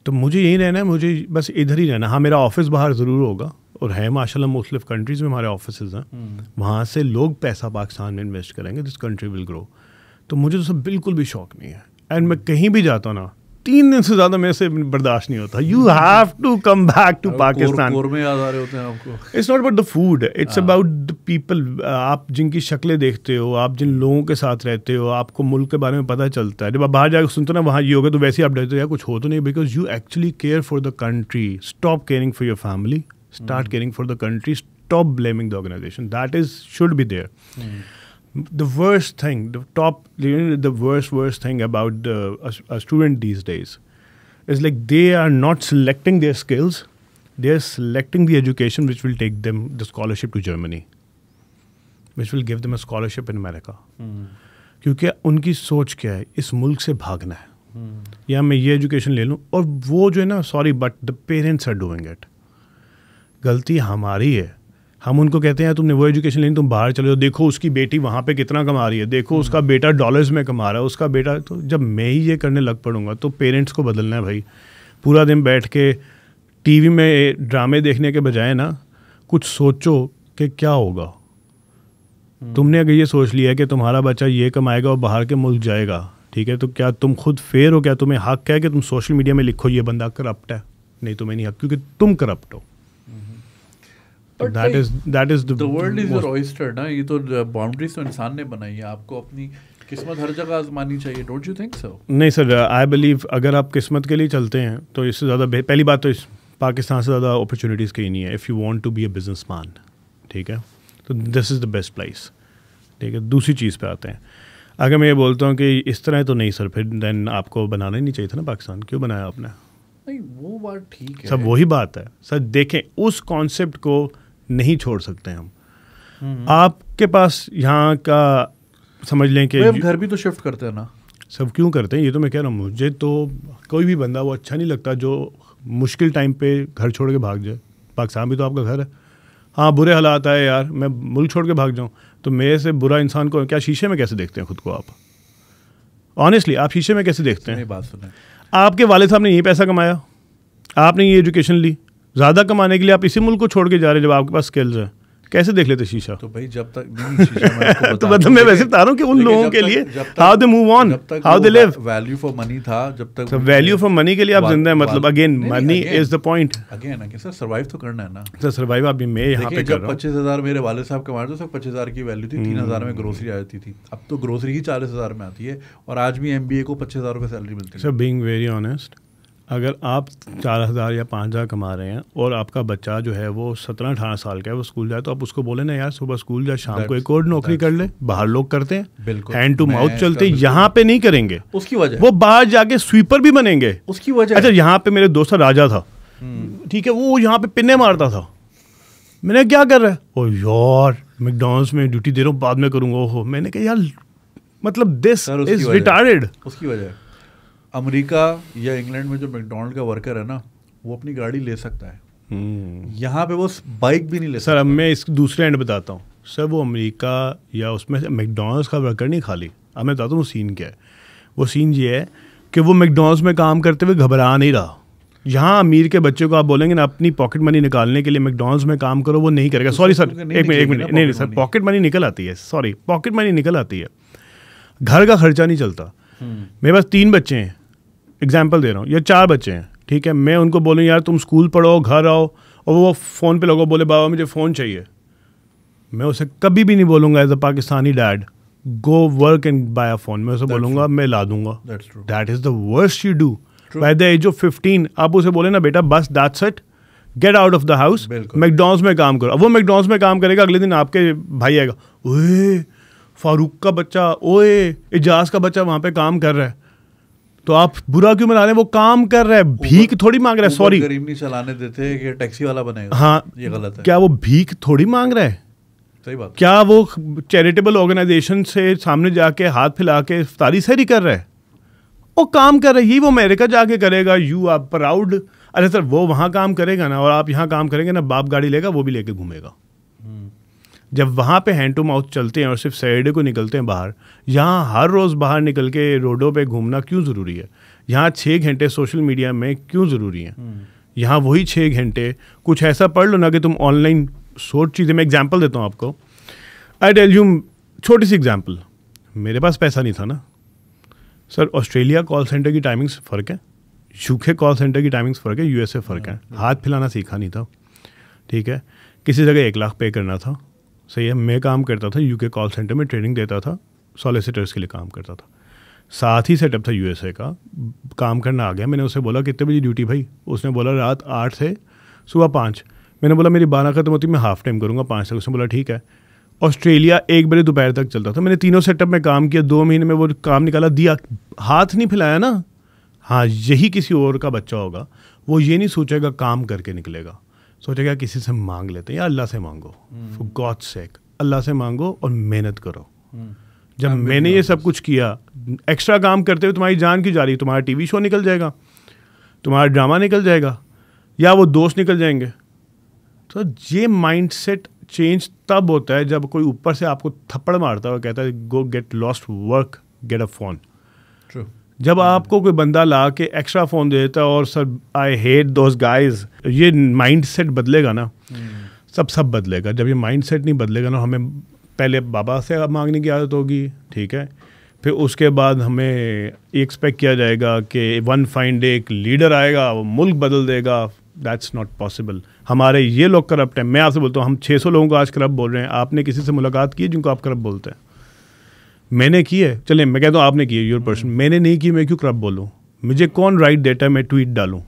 तो मुझे यहीं रहना है मुझे बस इधर ही रहना हाँ मेरा ऑफिस बाहर ज़रूर होगा और है माशा मुख्तफ कंट्रीज़ में हमारे ऑफिस हैं hmm. वहाँ से लोग पैसा पाकिस्तान में इन्वेस्ट करेंगे दिस कंट्री विल ग्रो तो मुझे तो सब बिल्कुल भी शौक नहीं है एंड मैं hmm. कहीं भी जाता ना तीन दिन से ज़्यादा मेरे से बर्दाश्त नहीं होता you have to come back to Pakistan it's not about the food it's about the people आप जिनकी शक्लें देखते हो आप जिन लोगों के साथ रहते हो आपको मुल्क के बारे में पता चलता है जब आप बाहर जाकर सुनते हो ना वहाँ ये होगा तो वैसे ही आप डरते हो या कुछ हो तो नहीं because you actually care for the country stop caring for your family start caring for the country stop blaming the organization that is should be there the worst thing, the top, the worst, worst thing about a, a, student these days is like they are not selecting their skills, they are selecting the education which will take them the scholarship to Germany, which will give them a scholarship in America. Because hmm. unki उनकी is क्या है इस मुल्क से भागना है hmm. या education. ये एजुकेशन ले लूँ और वो जो है ना सॉरी बट हम उनको कहते हैं तुमने वो एजुकेशन लेनी तुम बाहर चले जाओ देखो उसकी बेटी वहाँ पे कितना कमा रही है देखो उसका हम्म। बेटा डॉलर्स में कमा रहा है उसका बेटा तो जब मैं ही ये करने लग पड़ूंगा तो पेरेंट्स को बदलना है भाई पूरा दिन बैठ के टीवी में ड्रामे देखने के बजाय ना कुछ सोचो कि क्या होगा हम्म। तुमने अगर ये सोच लिया कि तुम्हारा बच्चा ये कमाएगा और बाहर के मुल्क जाएगा ठीक है तो क्या तुम खुद फेर हो क्या तुम्हें हक है कि तुम सोशल मीडिया में लिखो ये बंदा करप्ट है नहीं तुम्हें नहीं हक क्योंकि तुम करप्ट हो नहीं सर आई बिलीव अगर आप किस्मत के लिए चलते हैं तो इससे ज़्यादा पहली बात तो इस पाकिस्तान से ज़्यादा अपॉर्चुनिटीज़ कहीं नहीं है if you want to be अजनस बिजनेस मैन ठीक है तो this is the best place ठीक है दूसरी चीज़ पे आते हैं अगर मैं ये बोलता हूँ कि इस तरह तो नहीं सर फिर देन आपको बनाना ही नहीं चाहिए था ना पाकिस्तान क्यों बनाया आपने नहीं वो बात ठीक है सब वही बात है सर देखें उस कॉन्सेप्ट को नहीं छोड़ सकते हम आपके पास यहाँ का समझ लें कि घर भी तो शिफ्ट करते हैं ना सब क्यों करते हैं ये तो मैं कह रहा हूँ मुझे तो कोई भी बंदा वो अच्छा नहीं लगता जो मुश्किल टाइम पे घर छोड़ के भाग जाए पाकिस्तान भी तो आपका घर है हाँ बुरे हालात आए यार मैं मुल्क छोड़ के भाग जाऊँ तो मेरे से बुरा इंसान को क्या शीशे में कैसे देखते हैं खुद को आप ऑनेस्टली आप शीशे में कैसे देखते हैं बात सुन आपके वाले साहब ने ये पैसा कमाया आपने ये एजुकेशन ली ज़्यादा कमाने के लिए आप इसी मुल्क को छोड़ के जा रहे हैं जब आपके पास स्किल्स हैं कैसे देख लेते शीशा तो भाई जब तक शीशा तो मतलब मैं वैसे बता रहा हूँ कि उन लोगों के लिए how they move on how they live value for money था जब तक वैल्यू फॉर मनी के लिए आप जिंदा है मतलब again money is the point again again sir survive तो करना है ना सर सर्वाइव अभी मैं यहाँ पे जब पच्चीस हजार मेरे वाले साहब कमा रहे थे तो पच्चीस हजार की वैल्यू थी तीन हजार में ग्रोसरी हम्म। आ जाती थी अब तो ग्रोसरी ही चालीस हजार में आती है और आज भी एम को पच्चीस हजार रुपये सैलरी मिलती है सर बींग वेरी ऑनेस्ट अगर आप चार हज़ार या पाँच हज़ार कमा रहे हैं और आपका बच्चा जो है वो सत्रह अठारह साल का है वो स्कूल जाए तो आप उसको बोले ना यार सुबह स्कूल जाए शाम को एक और नौकरी कर ले बाहर लोग करते हैं बिल्कुल हैंड टू माउथ चलते यहाँ पे नहीं करेंगे उसकी वजह वो बाहर जाके स्वीपर भी बनेंगे उसकी वजह अच्छा यहाँ पे मेरे दोस्त राजा था हम्म। ठीक है वो यहाँ पे पिन्ने मारता था मैंने क्या कर रहा है ओ यार मैकडॉनल्स में ड्यूटी दे रहा हूँ बाद में करूँगा ओहो मैंने कहा यार मतलब दिस इज रिटायर्ड उसकी वजह अमेरिका या इंग्लैंड में जो मैकडोनल्ड का वर्कर है ना वो अपनी गाड़ी ले सकता है हम्म। यहाँ पे वो बाइक भी नहीं ले सर अब मैं इस दूसरे एंड बताता हूँ सर वो अमेरिका या उसमें मैकडोनल्ड्स का वर्कर नहीं खाली अब मैं बताता हूँ सीन क्या है वो सीन ये है कि वो मैकडोनल्ड्स में काम करते हुए घबरा नहीं रहा यहाँ अमीर के बच्चे को आप बोलेंगे ना अपनी पॉकेट मनी निकालने के लिए मैकडोनल्ड्स में काम करो वो नहीं करेगा सॉरी सर एक मिनट एक मिनट नहीं नहीं सर पॉकेट मनी निकल आती है सॉरी पॉकेट मनी निकल आती है घर का खर्चा नहीं चलता हम्म। मेरे पास तीन बच्चे हैं एग्जाम्पल दे रहा हूँ ये चार बच्चे हैं ठीक है मैं उनको बोलूँ यार तुम स्कूल पढ़ो घर आओ और वो फ़ोन पे लोगों बोले बाबा मुझे फ़ोन चाहिए मैं उसे कभी भी नहीं बोलूँगा as a Pakistani dad go work and buy a phone मैं उसे बोलूँगा मैं ला दूंगा that is the worst you do by the age of fifteen आप उसे बोले ना बेटा बस that set get out of the house McDonald's में काम करो अब वो मैकडॉन्स में काम करेगा अगले दिन आपके भाई आएगा ओए फारूक का बच्चा ओए एजाज का बच्चा वहाँ पे काम कर रहा है तो आप बुरा क्यों मना रहे वो काम कर रहे हैं भीख थोड़ी मांग रहे हैं सॉरी गरीब नहीं चलाने देते कि टैक्सी वाला बनेगा हाँ ये गलत है क्या वो भीख थोड़ी मांग रहे हैं सही बात क्या वो चैरिटेबल ऑर्गेनाइजेशन से सामने जाके हाथ फैला के तारी सहरी कर रहे हैं वो काम कर रही वो अमेरिका जाके करेगा यू आर प्राउड अरे सर वो वहाँ काम करेगा ना और आप यहाँ काम करेंगे ना बाप गाड़ी लेगा वो भी लेके घूमेगा जब वहाँ पे हैंड टू माउथ चलते हैं और सिर्फ सैटरडे को निकलते हैं बाहर यहाँ हर रोज़ बाहर निकल के रोडों पे घूमना क्यों ज़रूरी है यहाँ छः घंटे सोशल मीडिया में क्यों ज़रूरी है हम्म। यहाँ वही छः घंटे कुछ ऐसा पढ़ लो ना कि तुम ऑनलाइन सोच चीज़ें मैं एग्जाम्पल देता हूँ आपको आई टेल यू छोटी सी एग्जाम्पल मेरे पास पैसा नहीं था ना सर ऑस्ट्रेलिया कॉल सेंटर की टाइमिंग्स फ़र्क है यूके कॉल सेंटर की टाइमिंग्स फ़र्क है यूएसए फ़र्क है हाँ, हाथ फैलाना सीखा नहीं था ठीक है किसी जगह एक लाख पे करना था सही है मैं काम करता था यूके कॉल सेंटर में ट्रेनिंग देता था सॉलिसिटर्स के लिए काम करता था साथ ही सेटअप था यूएसए का काम करना आ गया मैंने उसे बोला कितने बजे ड्यूटी भाई उसने बोला रात आठ से सुबह पाँच मैंने बोला मेरी बारह खत्म होती मैं हाफ टाइम करूँगा पाँच तक उसने बोला ठीक है ऑस्ट्रेलिया एक बजे दोपहर तक चलता था मैंने तीनों सेटअप में काम किया दो महीने में वो काम निकाला दिया हाथ नहीं फैलाया ना हाँ यही किसी और का बच्चा होगा वो ये नहीं सोचेगा काम करके निकलेगा सोचेगा किसी से मांग लेते हैं या अल्लाह से मांगो फॉर गॉड सेक अल्लाह से मांगो और मेहनत करो हम्म। जब मैंने ये सब कुछ किया एक्स्ट्रा काम करते हुए तुम्हारी जान की जा रही तुम्हारा टीवी शो निकल जाएगा तुम्हारा ड्रामा निकल जाएगा या वो दोस्त निकल जाएंगे तो ये सेट चेंज तब होता है जब कोई ऊपर से आपको थप्पड़ मारता है और कहता है go get lost work get a phone जब हाँ। आपको कोई बंदा ला के एक्स्ट्रा फ़ोन दे देता है और sir I hate those guys ये माइंड सेट बदलेगा ना हम्म। सब सब बदलेगा जब ये माइंड सेट नहीं बदलेगा ना हमें पहले बाबा से मांगने की आदत होगी ठीक है फिर उसके बाद हमें एक्सपेक्ट किया जाएगा कि वन फाइन डे एक लीडर आएगा वो मुल्क बदल देगा दैट्स नॉट पॉसिबल हमारे ये लोग करप्ट हैं मैं आपसे बोलता हूँ हम 600 लोगों को आज करप्ट बोल रहे हैं आपने किसी से मुलाकात की जिनको आप करप्ट बोलते हैं मैंने की है चले मैं कहता हूँ आपने की है योर पर्सन हम्म। मैंने नहीं की मैं क्यों क्रब बोलूँ मुझे कौन राइट डेटा मैं ट्वीट डालूँ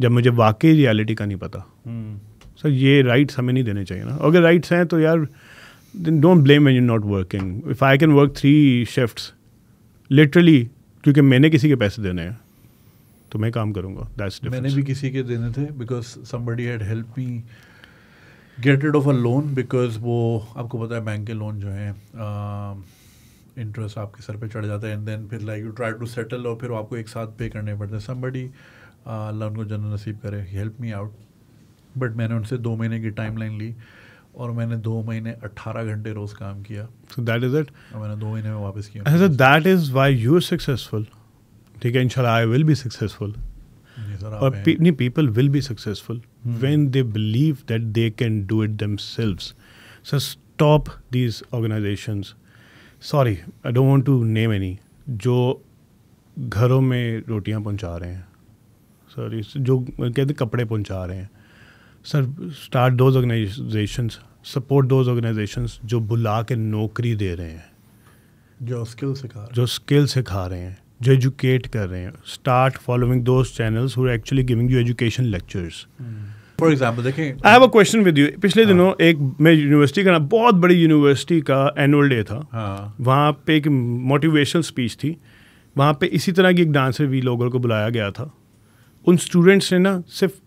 जब मुझे वाकई रियलिटी का नहीं पता सर हम्म। ये राइट्स हमें नहीं देने चाहिए ना अगर राइट्स हैं तो यार don't blame when you not working if I can work three shift literally क्योंकि मैंने किसी के पैसे देने हैं तो मैं काम करूँगा मैंने भी किसी के देने थे because somebody had help me get off a loan because वो आपको पता है बैंक के लोन जो हैं इंटरेस्ट आपके सर पे चढ़ जाता है एंड देन फिर like you try to settle और फिर आपको एक साथ पे करने पड़ते हैं समबडी अल्लाह उनको जन्म नसीब करे हेल्प मी आउट बट मैंने उनसे दो महीने की टाइम लाइन ली और मैंने दो महीने अट्ठारह घंटे रोज काम किया सो दैट इज इट मैंने दो महीने में वापस किया that is why you successful ठीक है इनशाला आई विल बी सक्सेसफुल और नहीं people will be successful when they believe that they can do it दम sir stop these organizations sorry I don't want to name any जो घरों में रोटियां पहुंचा रहे हैं सॉरी जो कहते कपड़े पहुंचा रहे हैं sir start those organizations support those organizations जो बुला के नौकरी दे रहे हैं जो स्किल सिखा जो स्किल सिखा रहे हैं जो एजुकेट कर रहे हैं start following those channels who actually giving you education lectures for example देखें I have a question with you पिछले हाँ. दिनों एक मैं यूनिवर्सिटी का ना बहुत बड़ी यूनिवर्सिटी का एनुअल डे था हाँ. वहाँ पे एक मोटिवेशनल स्पीच थी वहाँ पे इसी तरह की एक डांसर भी लोगों को बुलाया गया था उन स्टूडेंट्स ने ना सिर्फ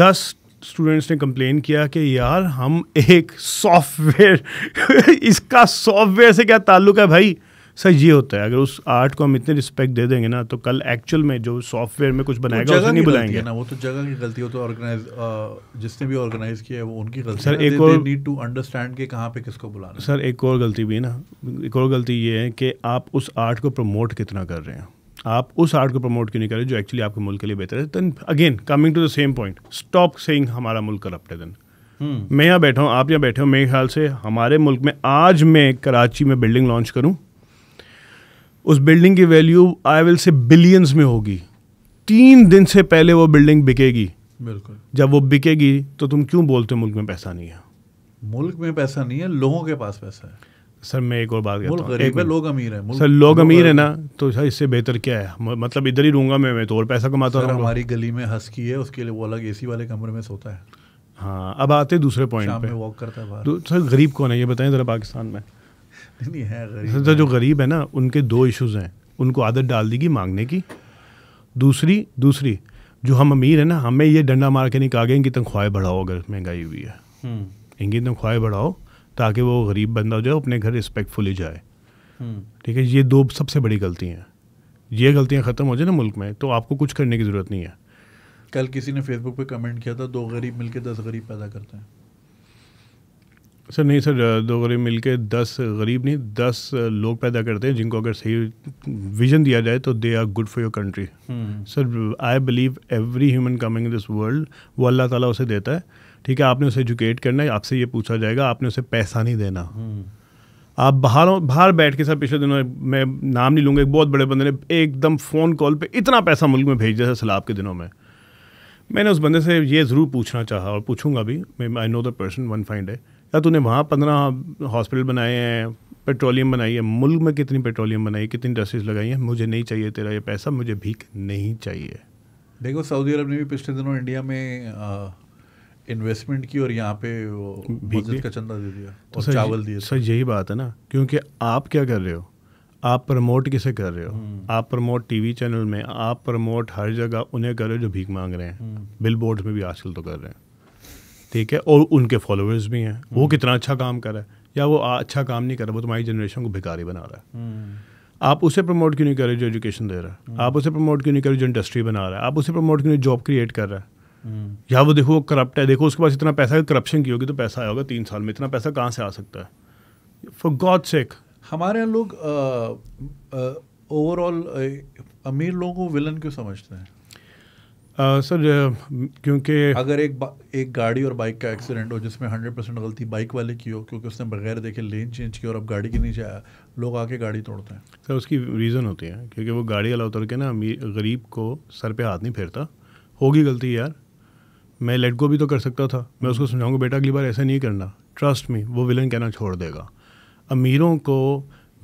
दस स्टूडेंट्स ने कंप्लेन किया कि यार हम एक सॉफ्टवेयर इसका सॉफ्टवेयर से क्या ताल्लुक है भाई सर ये होता है अगर उस आर्ट को हम इतने रिस्पेक्ट दे देंगे ना तो कल एक्चुअल में जो सॉफ्टवेयर में कुछ बनाएगा उसे नहीं बुलाएंगे ना वो तो जगह की गलती हो तो ऑर्गेनाइज जिसने भी ऑर्गेनाइज किया है वो उनकी गलती सर एक और नीड टू अंडरस्टैंड कहाँ पे किसको बुलाना सर एक और गलती भी है ना एक और गलती ये है कि आप उस आर्ट को प्रमोट कितना कर रहे हैं आप उस आर्ट को प्रमोट क्यों नहीं कर रहे जो एक्चुअली आपके मुल्क के लिए बेहतर है then again coming to the same point stop saying हमारा मुल्क करप्ट है देन हम्म। मैं यहाँ बैठा हूँ आप यहाँ बैठे हो मेरे ख्याल से हमारे मुल्क में आज मैं कराची में बिल्डिंग लॉन्च करूँ उस बिल्डिंग की value I will say billions में होगी तीन दिन से पहले वो बिल्डिंग बिकेगी बिल्कुल जब वो बिकेगी तो तुम क्यों बोलते हो मुल्क में पैसा नहीं है मुल्क में पैसा नहीं है लोगों के पास पैसा है सर मैं एक और बात कहता हूँ एक लोग अमीर है सर लोग अमीर है ना तो सर इससे बेहतर क्या है मतलब इधर ही रहूँगा मैं मैं तो और पैसा कमाता हूँ हमारी गली में की है उसके लिए वो अलग एसी वाले कमरे में सोता है हाँ अब आते दूसरे पॉइंट पे वॉक करता है सर गरीब कौन है ये बताएं ज़रा पाकिस्तान में नहीं है गरीब तो जो गरीब है ना उनके दो इश्यूज़ हैं उनको आदत डाल देगी मांगने की दूसरी दूसरी जो हम अमीर है ना हमें ये डंडा मार के नहीं कहा गया इनकी तनख्वाहें बढ़ाओ अगर महंगाई हुई है हम्म। इनकी तनख्वाहें बढ़ाओ ताकि वो गरीब बंदा जो है अपने घर रिस्पेक्टफुली जाए हम्म। ठीक है ये दो सबसे बड़ी गलती हैं ये गलतियाँ ख़त्म हो जाए ना मुल्क में तो आपको कुछ करने की ज़रूरत नहीं है कल किसी ने फेसबुक पे कमेंट किया था दो गरीब मिलके दस गरीब पैदा करते हैं सर नहीं सर दो गरीब मिल के दस गरीब नहीं दस लोग पैदा करते हैं जिनको अगर सही विजन दिया जाए तो they are good for your country sir I believe every human coming in this world वो अल्लाह ताला उसे देता है ठीक है आपने उसे एजुकेट करना है आपसे ये पूछा जाएगा आपने उसे पैसा नहीं देना hmm. आप बाहर बाहर बैठ के सर पिछले दिनों मैं नाम नहीं लूँगा एक बहुत बड़े बंदे ने एकदम फ़ोन कॉल पर इतना पैसा मुल्क में भेज दिया था सलाब के दिनों में मैंने उस बंदे से ये ज़रूर पूछना चाहा और पूछूंगा भी I know the person one find है या तूने वहाँ पंद्रह हॉस्पिटल बनाए हैं पेट्रोलियम बनाई है मुल्क में कितनी पेट्रोलियम बनाई कितनी इंडस्ट्रीज लगाई हैं मुझे नहीं चाहिए तेरा ये पैसा मुझे भीख नहीं चाहिए देखो सऊदी अरब ने भी पिछले दिनों इंडिया में इन्वेस्टमेंट की और यहाँ पे वो भीख का चंदा दे दिया तो और चावल दिए सर यही बात है ना क्योंकि आप क्या कर रहे हो आप प्रमोट किसे कर रहे हो हम्म। आप प्रमोट टीवी चैनल में आप प्रमोट हर जगह उन्हें कर रहे हो जो भीख मांग रहे हैं हम्म। बिल बोर्ड में भी आजकल तो कर रहे हैं ठीक है और उनके फॉलोअर्स भी हैं वो हम्म। कितना अच्छा काम कर रहा है या वो अच्छा काम नहीं कर रहा वो तुम्हारी जनरेशन को भिकारी हम्म। हम्म। बना रहा है आप उसे प्रमोट क्यों नहीं कर रहे जो एजुकेशन दे रहा है आप उसे प्रमोट क्यों नहीं कर रहे जो इंडस्ट्री बना रहा है आप उसे प्रमोट क्यों नहीं जॉब क्रिएट कर रहा है या वो देखो वो करप्ट है देखो उसके पास इतना पैसा है करप्शन की होगी तो पैसा आया होगा तीन साल में इतना पैसा कहाँ से आ सकता है फॉर गॉड सेक हमारे यहाँ लोग ओवरऑल अमीर लोगों को विलन क्यों समझते हैं सर क्योंकि अगर एक एक गाड़ी और बाइक का एक्सीडेंट हो जिसमें हंड्रेड परसेंट गलती बाइक वाले की हो क्योंकि उसने बगैर देखे लेन चेंज की और अब गाड़ी के नीचे आया लोग आके गाड़ी तोड़ते हैं सर उसकी रीज़न होती है क्योंकि वो गाड़ी वाला उतर के ना गरीब को सर पे हाथ नहीं फेरता होगी गलती यार मैं लेट गो भी तो कर सकता था मैं उसको समझाऊंगा बेटा अगली बार ऐसा नहीं करना ट्रस्ट में वो विलन कहना छोड़ देगा अमीरों को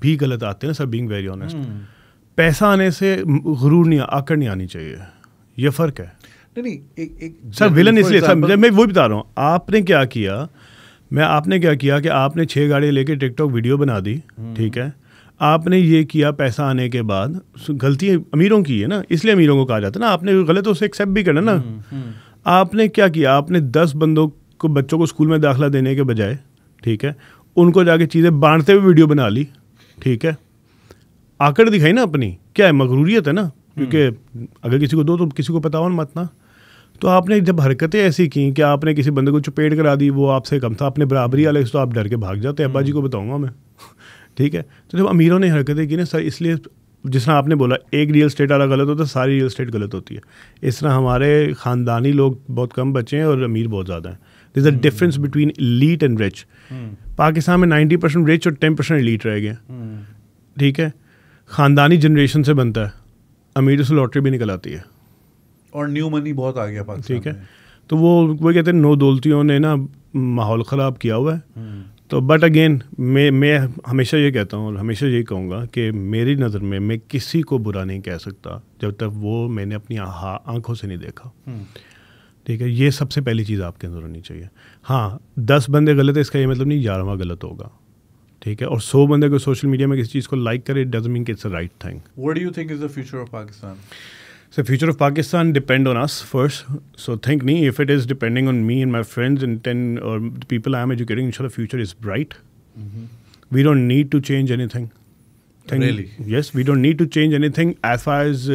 भी गलत आते हैं सर बींग वेरी ऑनेस्ट पैसा आने से गुरूर नहीं आकर नहीं आनी चाहिए ये फ़र्क है नहीं नहीं एक एक सर विलन इसलिए सर मैं वो बता रहा हूँ आपने क्या किया मैं आपने क्या किया कि आपने छः गाड़ी लेके टिकटॉक वीडियो बना दी हम्म। ठीक है आपने ये किया पैसा आने के बाद गलती अमीरों की है ना इसलिए अमीरों को कहा जाता है ना आपने गलत उसे एक्सेप्ट भी करना ना हम्म, हम्म। आपने क्या किया आपने दस बंदों को बच्चों को स्कूल में दाखिला देने के बजाय ठीक है उनको जाके चीज़ें बांटते हुए वीडियो बना ली ठीक है आकड़ दिखाई ना अपनी क्या है मकरूरियत है ना क्योंकि अगर किसी को दो तो किसी को पता हो मत ना तो आपने जब हरकतें ऐसी की कि आपने किसी बंदे को चपेट करा दी वो आपसे कम था आपने बराबरी वाले तो आप डर के भाग जाते अब्बा जी हम्म। को बताऊँगा मैं ठीक है तो जब अमीरों ने हरकतें की ना सर इसलिए जिस तरह आपने बोला एक रियल स्टेट वाला गलत होता है सारी रियल स्टेट गलत होती है इस तरह हमारे ख़ानदानी लोग बहुत कम बचे हैं और अमीर बहुत ज़्यादा हैं is a difference between elite and rich Pakistan में नाइन्टी परसेंट रिच और टेन परसेंट लीट रह गए हम्म। ठीक है ख़ानदानी जनरेशन से बनता है अमीर से लॉटरी भी निकल आती है और न्यू मनी बहुत आ गया पास ठीक है तो वो वो कहते हैं नो दौलतियों ने ना माहौल ख़राब किया हुआ है हम्म। तो बट अगेन मैं मैं हमेशा ये कहता हूँ और हमेशा यही कहूँगा कि मेरी नज़र में मैं किसी को बुरा नहीं कह सकता जब तक वो मैंने अपनी आंखों से नहीं देखा हम्म। ठीक है ये सबसे पहली चीज़ आपके अंदर होनी चाहिए हाँ दस बंदे गलत है इसका ये मतलब नहीं ग्यारहवा गलत होगा ठीक है और सो बंदे को सोशल मीडिया में किसी चीज़ को लाइक करे it mean it's right thing what you think is the future of Pakistan so future of Pakistan depend on us first so think नहीं if it is depending on me and my friends in ten और people I am educating in sure future is bright we don't need to change anything yes we don't need to change anything as far as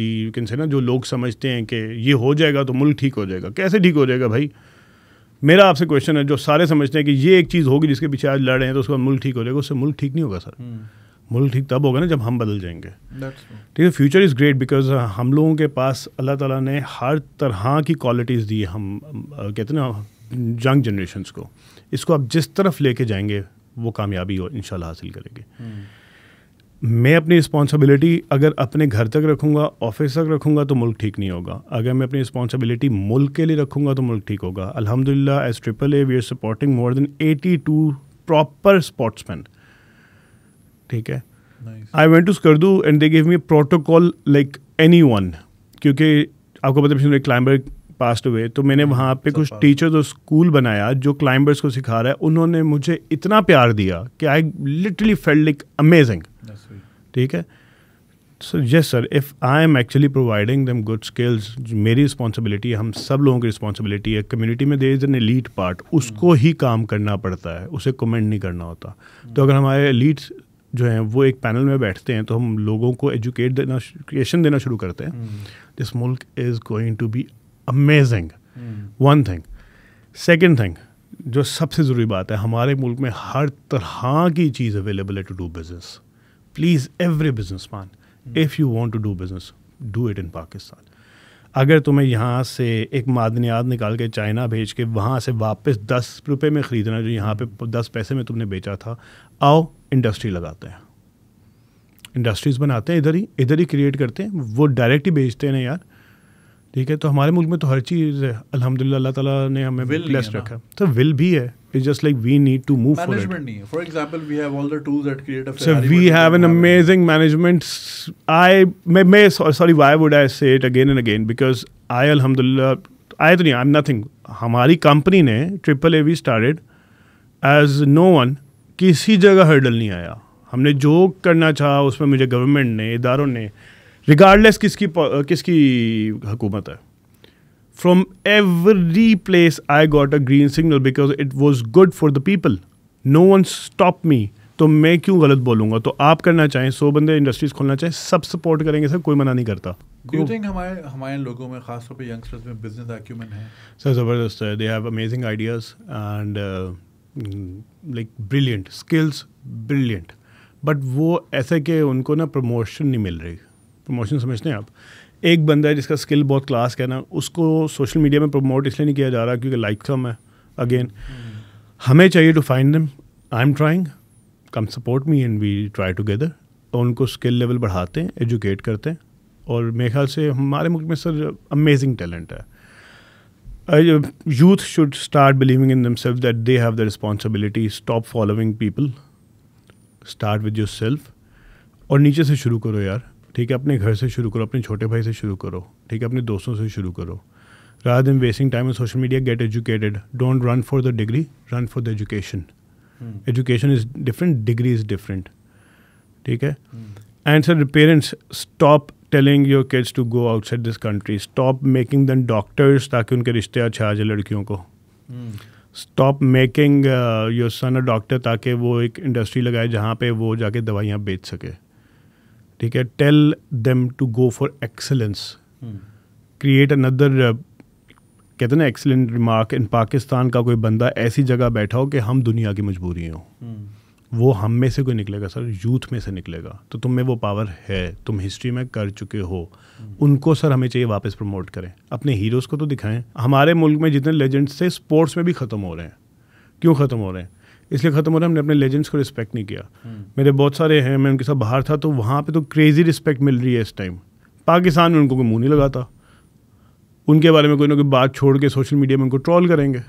the can से ना जो लोग समझते हैं कि ये हो जाएगा तो मुल्क ठीक हो जाएगा कैसे ठीक हो जाएगा भाई मेरा आपसे क्वेश्चन है जो सारे समझते हैं कि ये एक चीज़ होगी जिसके पीछे आज लड़ रहे हैं तो उसका मुल्क ठीक हो जाएगा उससे मुल्क ठीक नहीं होगा सर हम्म। मुल्क ठीक तब होगा ना जब हम बदल जाएंगे ठीक है फ्यूचर इज़ ग्रेट बिकॉज हम लोगों के पास अल्लाह ताला ने हर तरह की क्वालिटीज़ दी हम कहते ना यंग जनरेशन को इसको आप जिस तरफ लेके जाएंगे वो कामयाबी हो इनशाला हासिल करेंगे हम्म। मैं अपनी रिस्पॉन्सिबिलिटी अगर अपने घर तक रखूँगा ऑफिस तक रखूँगा तो मुल्क ठीक नहीं होगा अगर मैं अपनी रिस्पॉन्सिबिलिटी मुल्क के लिए रखूँगा तो मुल्क ठीक होगा अलहमदिल्ला as triple A we are supporting more than eighty two proper sportsman ठीक है I went to Skardu and they give me protocol like any one क्योंकि आपको पता है क्लाइंबर पास्ट हुए तो मैंने हम्म, वहाँ पे कुछ टीचर्स और स्कूल बनाया जो क्लाइंबर्स को सिखा रहा है उन्होंने मुझे इतना प्यार दिया कि I literally felt like amazing ठीक है sir yes sir if I am actually providing them good skills मेरी रिस्पॉन्सिबिलिटी है हम सब लोगों की रिस्पॉन्सिबिलिटी है कम्युनिटी में there is an elite part उसको hmm. ही काम करना पड़ता है उसे कमेंट नहीं करना होता तो अगर हमारे एलीट जो हैं वो एक पैनल में बैठते हैं तो हम लोगों को एजुकेट देना एजुकेशन देना शुरू करते हैं दिस मुल्क is going to be amazing one thing second thing जो सबसे ज़रूरी बात है हमारे मुल्क में हर तरह की चीज़ अवेलेबल है to do business please every businessman if you want to do business do it in Pakistan अगर तुम्हें यहाँ से एक मादनियात निकाल के चाइना भेज के वहाँ से वापस दस रुपये में ख़रीदना जो यहाँ पे दस पैसे में तुमने बेचा था आओ इंडस्ट्री लगाते हैं इंडस्ट्रीज़ बनाते हैं इधर ही इधर ही क्रिएट करते हैं वो डायरेक्ट ही बेचते हैं ना यार ठीक है तो हमारे मुल्क में तो हर चीज़ है अल्हम्दुलिल्लाह अल्लाह ताला ने हमें ब्लेस्ड रखा तो विल भी है it's just like we need to move management नहीं for example we have all the tools that create a so we have an amazing management I may sorry why would I say it again and again because I अल्हम्दुलिल्लाह I तो नहीं I am nothing हमारी company ने triple A we started as no one किसी जगह hurdle नहीं आया हमने जो करना चाहा उसमें मुझे गवर्नमेंट ने इदारों ने रिगार्डलेस किसकी किसकी हुकूमत है from every place I got a green signal because it was good for the people no one stop me तो मैं क्यों गलत बोलूंगा तो आप करना चाहें सो बंदे इंडस्ट्रीज खोलना चाहें सब सपोर्ट करेंगे सर कोई मना नहीं करता हमारे हमारे लोगों में खासतौर यंगस्टर्स में बिजनेस है सर ज़बरदस्त है they have amazing ideas and like brilliant skills brilliant but वो ऐसे कि उनको ना प्रमोशन नहीं मिल रही प्रमोशन समझते हैं आप एक बंदा है जिसका स्किल बहुत क्लास का है ना उसको सोशल मीडिया में प्रमोट इसलिए नहीं किया जा रहा क्योंकि लाइक कम है अगेन hmm. हमें चाहिए to find them I am trying come support me and we try together और उनको स्किल लेवल बढ़ाते हैं एजुकेट करते हैं और मेरे ख्याल से हमारे मुल्क में सर अमेजिंग टैलेंट है youth should start believing in themselves that they the the stop following people start with yourself और नीचे से शुरू करो यार ठीक है अपने घर से शुरू करो अपने छोटे भाई से शुरू करो ठीक है अपने दोस्तों से शुरू करो rather than wasting time on social media get educated don't run for the degree run for the education education is different degree is different ठीक है and sir parents stop telling your kids to go outside this country stop making than doctors ताकि उनके रिश्ते अच्छे आ जाए लड़कियों को stop making your son a doctor ताकि वो एक इंडस्ट्री लगाए जहाँ पे वो जाके दवाइयाँ बेच सके ठीक है tell them to go for excellence create another कहते ना एक्सेलेंट रिमार्क इन पाकिस्तान का कोई बंदा ऐसी जगह बैठा हो कि हम दुनिया की मजबूरी हो hmm. वो हम में से कोई निकलेगा सर यूथ में से निकलेगा तो तुम में वो पावर है तुम हिस्ट्री में कर चुके हो hmm. उनको सर हमें चाहिए वापस प्रमोट करें अपने हीरोज़ को तो दिखाएं हमारे मुल्क में जितने लेजेंड्स थे स्पोर्ट्स में भी ख़त्म हो रहे हैं क्यों ख़त्म हो रहे हैं इसलिए ख़त्म हो रहा है हमने अपने लेजेंड्स को रिस्पेक्ट नहीं किया मेरे बहुत सारे हैं मैं उनके साथ बाहर था तो वहाँ पर तो क्रेज़ी रिस्पेक्ट मिल रही है इस टाइम पाकिस्तान में उनको कोई मुँह नहीं लगाता उनके बारे में कोई ना कोई बात छोड़ के सोशल मीडिया में उनको ट्रोल करेंगे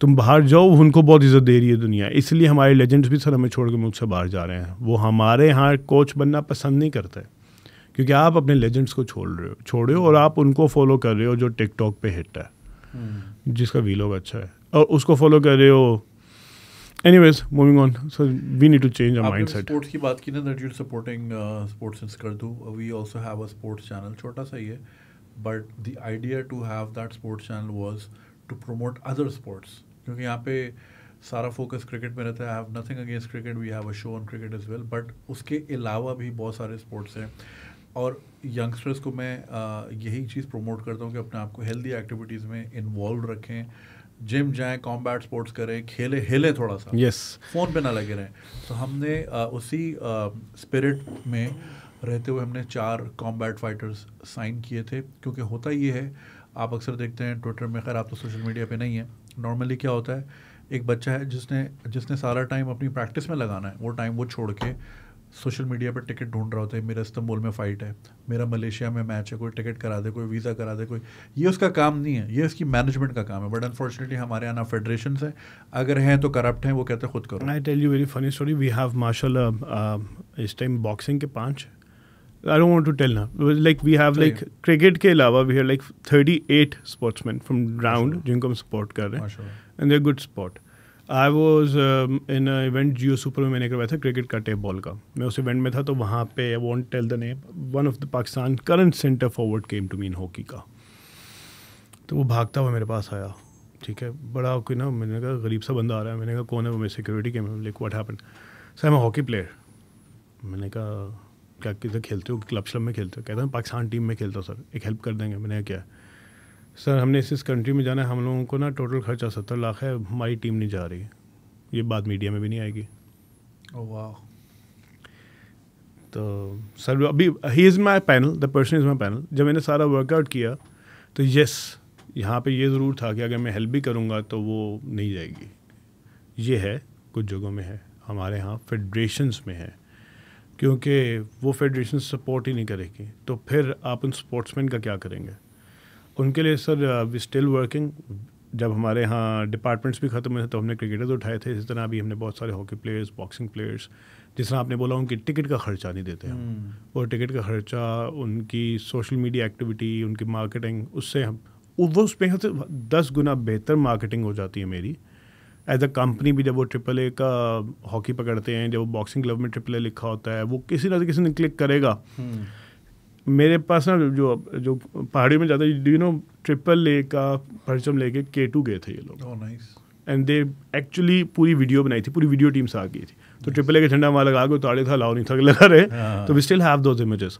तुम बाहर जाओ उनको बहुत इज्जत दे रही है दुनिया इसलिए हमारे लेजेंड्स भी सर हमें छोड़ के मुल्क से बाहर जा रहे हैं वो हमारे यहाँ कोच बनना पसंद नहीं करते क्योंकि आप अपने लेजेंड्स को छोड़ रहे हो छोड़ रहे हो और आप उनको फॉलो कर रहे हो जो टिकटॉक पे हिट है जिसका वीलोग अच्छा है और उसको फॉलो कर रहे हो Anyways, moving on. So we need to change our mindset. sports की बात की ना that you're supporting uh, sports in Skardu. We also have a sports channel, छोटा सा ये, but the idea to have that sports channel was to promote other sports. क्योंकि यहाँ पे सारा फोकस क्रिकेट में रहता है I have nothing against cricket we have a show on cricket as well but उसके अलावा भी बहुत सारे स्पोर्ट्स हैं और यंगस्टर्स को मैं यही चीज़ प्रमोट करता हूँ कि अपने आप को हेल्दी एक्टिविटीज़ में इन्वॉल्व रखें जिम जाएं कॉम्बैट स्पोर्ट्स करें खेले हेले थोड़ा सा यस फ़ोन पे ना लगे रहें तो हमने आ, उसी स्पिरिट में रहते हुए हमने चार कॉम्बैट फाइटर्स साइन किए थे क्योंकि होता ये है आप अक्सर देखते हैं ट्विटर में खैर आप तो सोशल मीडिया पे नहीं है नॉर्मली क्या होता है एक बच्चा है जिसने जिसने सारा टाइम अपनी प्रैक्टिस में लगाना है वो टाइम वो छोड़ के सोशल मीडिया पर टिकट ढूंढ रहा होता है मेरा इस्तंबुल में फ़ाइट है मेरा मलेशिया में मैच है कोई टिकट करा दे कोई वीज़ा करा दे कोई ये उसका काम नहीं है ये उसकी मैनेजमेंट का काम है बट अनफॉर्चुनेटली हमारे यहाँ ना फेडरेशन है अगर हैं तो करप्ट हैं वो कहते हैं खुद करो I tell you very funny story we have martial इस टाइम बॉक्सिंग के पाँच I don't want to tell ना like we have like cricket के अलावा we have like thirty eight sportsman from ground जिनको हम सपोर्ट कर रहे हैं and they good spot I was in event Geo Super में मैंने करवाया था क्रिकेट का टेप बॉल का मैं उस इवेंट में था तो वहाँ पे I want tell the name one of the Pakistan current centre forward came to mean hockey का तो वो भागता हुआ मेरे पास आया ठीक है बड़ा कोई ना मैंने कहा गरीब सा बंदा आ रहा है मैंने कहा कौन है वो मैं सिक्योरिटी के मैं लाइक वट हैपन सर मैं हॉकी प्लेयर मैंने कहा क्या किधर खेलते हो क्लब श्लब में खेलते हो कहता हूँ पाकिस्तान टीम में खेलता हूँ सर एक हेल्प कर देंगे मैंने कहा क्या सर हमने इस इस कंट्री में जाना है हम लोगों को ना टोटल खर्चा सत्तर लाख है हमारी टीम नहीं जा रही ये बात मीडिया में भी नहीं आएगी oh, wow. तो सर अभी ही is my panel the person is my panel जब मैंने सारा वर्कआउट किया तो यस यहाँ पे ये ज़रूर था कि अगर मैं हेल्प भी करूँगा तो वो नहीं जाएगी ये है कुछ जगहों में है हमारे यहाँ फेडरेशंस में है क्योंकि वो फेडरेशन सपोर्ट ही नहीं करेगी तो फिर आप उन स्पोर्ट्समैन का क्या करेंगे उनके लिए सर वी स्टिल वर्किंग जब हमारे यहाँ डिपार्टमेंट्स भी ख़त्म हुए थे तो हमने क्रिकेटर्स उठाए थे इसी तरह अभी हमने बहुत सारे हॉकी प्लेयर्स बॉक्सिंग प्लेयर्स जिस तरह आपने बोला उनकी टिकट का खर्चा नहीं देते हम हम्म। और टिकट का खर्चा उनकी सोशल मीडिया एक्टिविटी उनकी मार्केटिंग उससे हम वो उसमें पर दस गुना बेहतर मार्केटिंग हो जाती है मेरी एज अ कंपनी भी जब वो ट्रिपल ए का हॉकी पकड़ते हैं जब वो बॉक्सिंग क्लब में ट्रिपल ए लिखा होता है वो किसी ना किसी ने क्लिक करेगा hmm. मेरे पास ना जो जो पहाड़ियों में जाते डू यू नो ट्रिपल ले का परचम लेके के टू गए थे ये लोग एंड दे एक्चुअली पूरी वीडियो बनाई थी पूरी वीडियो टीम से आ गई थी तो ट्रिपल ए का झंडा वहाँ लगा के उतारे था लाओ नहीं था लगा रहे हाँ, हाँ। तो we still have those images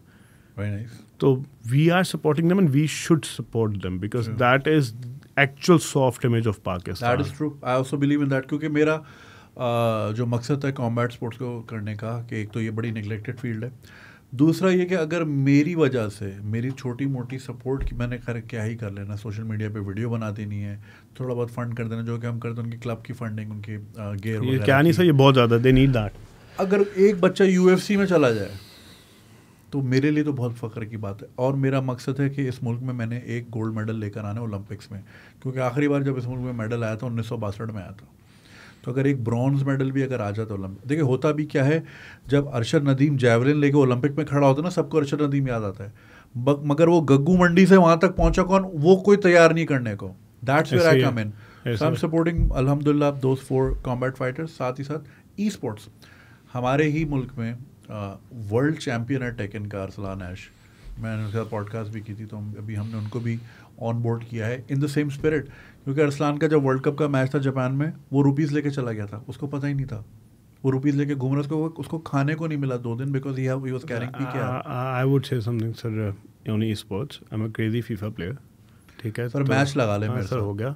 तो we are supporting them and we should support them because that is actual soft image of Pakistan that is true I also believe in that क्योंकि मेरा जो मकसद है कॉम्बैट स्पोर्ट्स को करने का कि एक तो ये बड़ी निगलेक्टेड फील्ड है दूसरा ये कि अगर मेरी वजह से मेरी छोटी मोटी सपोर्ट की मैंने खैर क्या ही कर लेना सोशल मीडिया पे वीडियो बना देनी है थोड़ा बहुत फंड कर देना जो कि हम करते हैं उनकी क्लब की फंडिंग उनके गेयर ये क्या नहीं सर ये बहुत ज़्यादा दे नीड दैट अगर एक बच्चा यू में चला जाए तो मेरे लिए तो बहुत फ़ख्र की बात है और मेरा मकसद है कि इस मुल्क में मैंने एक गोल्ड मेडल लेकर आना ओलंपिक्स में क्योंकि आखिरी बार जब इस मुल्क में मेडल आया था उन्नीस में आया था तो अगर एक ब्रॉन्ज मेडल भी अगर आ जाए तो ओलंपिक देखिए होता भी क्या है जब अरशद नदीम जैवलिन लेके ओलंपिक में खड़ा होता है ना सबको अरशद नदीम याद आता है मगर वो गग्गू मंडी से वहाँ तक पहुँचा कौन वो कोई तैयार नहीं करने को that's where I come in so I am supporting अलहमदिल्ला दोज फोर कॉम्बैट फाइटर्स साथ ही साथ ई स्पोर्ट्स हमारे ही मुल्क में वर्ल्ड चैम्पियन है टेकन का अरसलान ऐश मैंने उनके साथ पॉडकास्ट भी की थी तो अभी हमने उनको भी ऑन बोर्ड किया है इन द सेम स्पिरिट क्योंकि अरसलान का जब वर्ल्ड कप का मैच था जापान में वो रुपीज़ लेके चला गया था उसको पता ही नहीं था वो रुपीज़ लेके घूम रहा उसको उसको खाने को नहीं मिला दो दिन बिकॉज ही वाज कैरिंग क्या I would say something sir only sports I am a crazy FIFA player ठीक है सर मैच तो- लगा ले हाँ, मेरे सर हो गया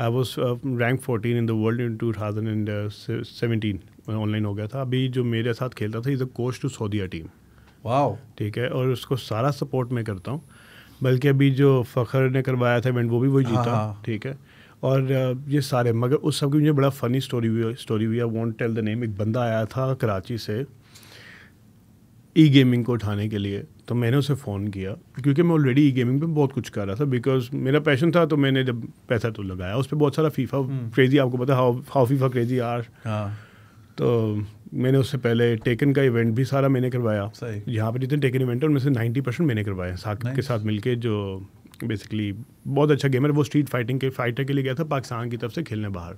I was rank fourteen in the world in two thousand and seventeen online हो गया था अभी जो मेरे साथ खेलता था is a coach to Saudia team वाह ठीक है और उसको सारा सपोर्ट मैं करता हूँ बल्कि अभी जो फ़खर ने करवाया था इवेंट वो भी वही हाँ, जीता हाँ। ठीक है और ये सारे मगर उस सब की मुझे बड़ा फ़नी स्टोरी हुई स्टोरी हुई I want tell the name एक बंदा आया था कराची से ई गेमिंग को उठाने के लिए तो मैंने उसे फ़ोन किया क्योंकि मैं ऑलरेडी ई गेमिंग पे बहुत कुछ कर रहा था बिकॉज मेरा पैशन था तो मैंने जब पैसा तो लगाया उस पर बहुत सारा फीफा क्रेजी हम्म। आपको पता how how FIFA crazy are तो मैंने उससे पहले टेकन का इवेंट भी सारा मैंने करवाया यहाँ पर जितने टेकन इवेंट है उनमें से नाइन्टी परसेंट मैंने करवाए साकिब के साथ मिलके जो बेसिकली बहुत अच्छा गेमर वो स्ट्रीट फाइटिंग के फाइटर के लिए गया था पाकिस्तान की तरफ से खेलने बाहर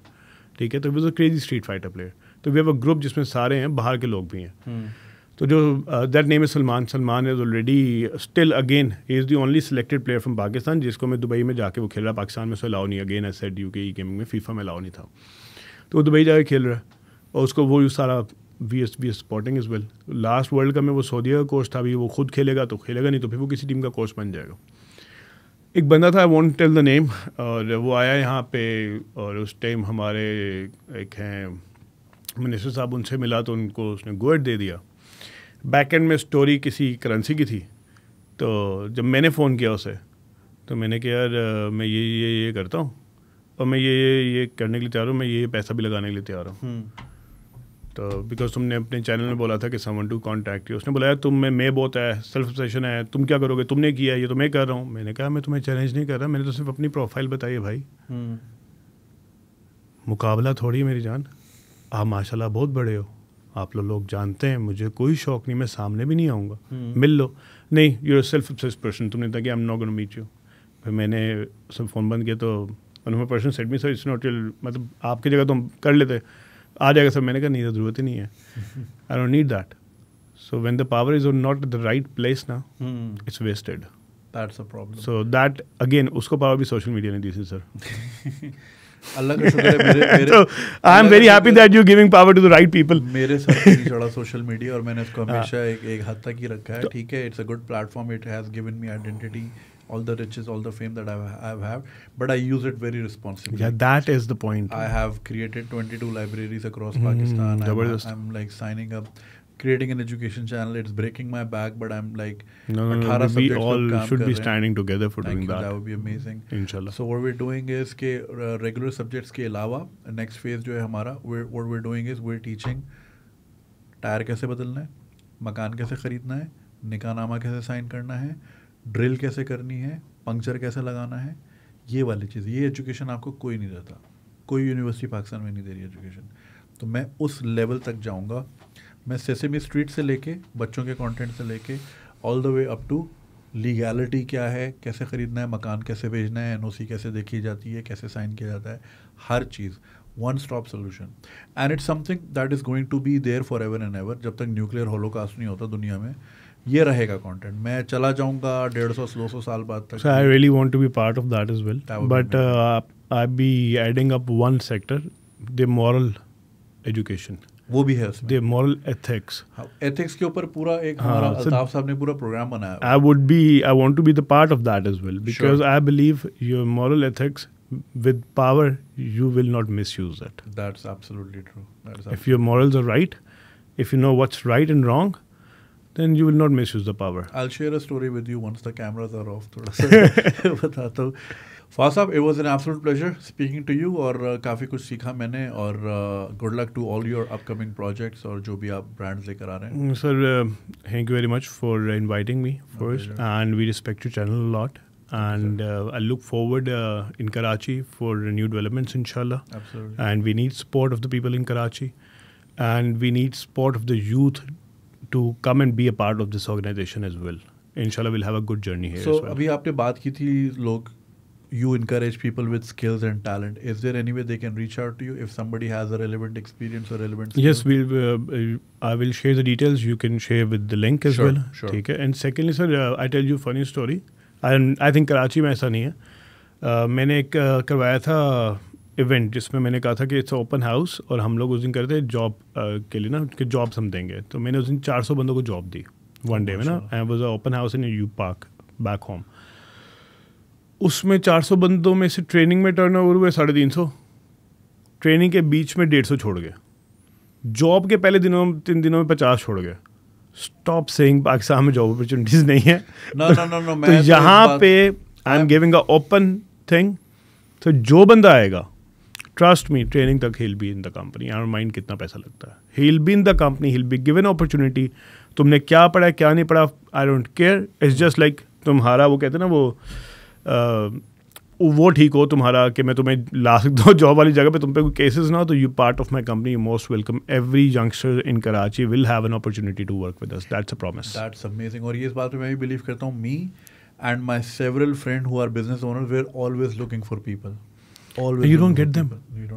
ठीक है तो was a crazy street fighter player तो वी हैव अ ग्रुप जिसमें सारे हैं बाहर के लोग भी हैं hmm। तो जो that name is Salman Salman is already still again is the only selected player from Pakistan जिसको मैं दुबई में जाके वो खेल रहा पाकिस्तान में सो अलाउ नहीं अगेन एस एड यू के ई गेमिंग में फीफा में अलाउ नहीं था तो वो दुबई जाके खेल रहा है और उसको वो सारा V S V S spotting as well last world cup में वो सऊदी का कोच था अभी वो खुद खेलेगा तो खेलेगा नहीं तो फिर वो किसी टीम का कोच बन जाएगा एक बंदा था I want tell the name और वो आया यहाँ पे और उस टाइम हमारे एक हैं मिनिस्टर साहब उनसे मिला तो उनको उसने गोएड दे दिया बैक एंड में स्टोरी किसी करेंसी की थी तो जब मैंने फ़ोन किया उसे तो मैंने कहा यार मैं ये ये ये करता हूँ और मैं ये ये ये करने के लिए तैयार हूँ मैं ये पैसा भी लगाने के लिए तैयार हूँ हम्म। बिकॉज तो, तुमने अपने चैनल में बोला था कि समन टू कॉन्टैक्ट यू उसने बोला तुम में मैं बहुत है सेल्फ सेशन है तुम क्या करोगे तुमने किया है ये तो मैं कर रहा हूँ मैंने कहा मैं तुम्हें चैलेंज नहीं कर रहा मैंने तो सिर्फ अपनी प्रोफाइल बताई है भाई हम्म। मुकाबला थोड़ी मेरी जान आप माशाल्लाह बहुत बड़े हो आप लोग लोग जानते हैं मुझे कोई शौक नहीं मैं सामने भी नहीं आऊँगा हम्म। मिल लो नहीं यूर सेल्फ पर्सन तुमने था कि I am not gonna meet you फिर मैंने सब फ़ोन बंद किया तो उन्होंने person set me sir it's not मतलब आपकी जगह तो हम कर लेते आ जाएगा सर मैंने कहा नहीं तो ज़रूरत ही नहीं है I don't need that so when the power is not the right place ना it's wasted that's a problem so that again उसको पावर भी सोशल मीडिया ने दी थी सर आई एम वेरी मेरे सोशल मीडिया तो और मैंने हाँ। हमेशा एक हद तक ही रखा है तो ठीक है it's a good platform it has given me identity all the riches, all the fame that I have, have, but I use it very responsibly. Yeah, that is the point. I have created 22 libraries across mm, Pakistan. I'm, I'm like signing up creating an education channel it's breaking my back but i'm like no, no, no, we all should be standing together for Thank doing you, that that would be amazing inshallah so what we're doing is ke uh, regular subjects ke alawa next phase jo hai hamara we're, what we're doing is we're teaching tyre कैसे बदलना है मकान कैसे खरीदना है निकाहनामा kaise sign karna hai. Drill कैसे करनी है पंक्चर कैसे लगाना है ये वाली चीज़ ये एजुकेशन आपको कोई नहीं देता कोई यूनिवर्सिटी पाकिस्तान में नहीं दे रही एजुकेशन तो मैं उस लेवल तक जाऊँगा मैं सेसेमी स्ट्रीट से लेके बच्चों के कंटेंट से लेके all the way up to legality क्या है कैसे ख़रीदना है मकान कैसे भेजना है एनओसी कैसे देखी जाती है कैसे साइन किया जाता है हर चीज़ one stop solution and it's something that is going to be there for ever and ever जब तक न्यूक्लियर होलोकास्ट नहीं होता दुनिया में ये रहेगा कंटेंट मैं चला जाऊंगा डेढ़ सौ दो सौ साल बाद तक I really want to be part of that as well but I be adding up one sector the moral education वो भी है द मॉरल एथिक्स एथिक्स के ऊपर पूरा एक हाँ, हमारा अल्ताफ साहब ने पूरा प्रोग्राम बनाया I would be I want to be the part of that as well because I believe your moral ethics with power you will not misuse it that's absolutely true that's absolutely if your morals are right if you know what's right and then you will not misuse the power. I'll share a story with you once the cameras are off. बताता हूँ फाह साहब it was an absolute pleasure speaking to you और uh, काफ़ी कुछ a lot. और good luck to all your upcoming projects और जो भी आप ब्रांड्स लेकर आ रहे हैं sir thank you very much for inviting me first and we respect you and uh, I look forward uh, in Karachi for new developments, inshallah. Absolutely. And we need support of the people in Karachi, and we need support of the youth to come and be a part of this organization as well. Inshallah, we'll have a good journey here. So, as well. abhi aapne baat you encourage people with skills and talent. Is there any way they can reach out to you if somebody has a relevant experience or relevant? Skill? Yes, we'll. Uh, uh, I will share the details. You can share with the link as sure, well. Sure. Okay. And secondly, sir, uh, I tell you funny story. And I think Karachi में ऐसा नहीं है मैंने एक करवाया था event जिसमें मैंने कहा था कि इट्स ओपन हाउस और हम लोग उस दिन करते जॉब uh, के लिए ना कि जॉब्स हम देंगे तो मैंने उस दिन चार बंदों को जॉब दी वन डे में ना I was open house in U park back home उसमें 400 बंदों में से ट्रेनिंग में टर्न ओवर हुए साढ़े तीन सौ ट्रेनिंग के बीच में डेढ़ सौ छोड़ गए जॉब के पहले दिनों तीन दिनों में पचास छोड़ गए स्टॉप सेइंग पाकिस्तान में जॉब अपॉर्चुनिटीज नहीं है नो नो नो no, तो, तो यहाँ पे I am giving a open thing तो जो बंदा आएगा ट्रस्ट मी ट्रेनिंग तक he'll be in the company i mind कितना पैसा लगता है he'll be in the company he'll be given opportunity तुमने क्या पढ़ा क्या नहीं पढ़ा I don't care it's just like तुम्हारा वो कहते ना वो वो ठीक हो तुम्हारा कि मैं तुम्हें ला सकता हूँ जॉब वाली जगह पे तुम पे कोई केसेस ना हो तो you part of my company you most welcome every youngster in Karachi will have an opportunity to work with us that's a promise that's amazing और ये इस बात पे मैं भी बिलीव करता हूँ me and my several friend who are business owner we are always looking for people Always you don't get them.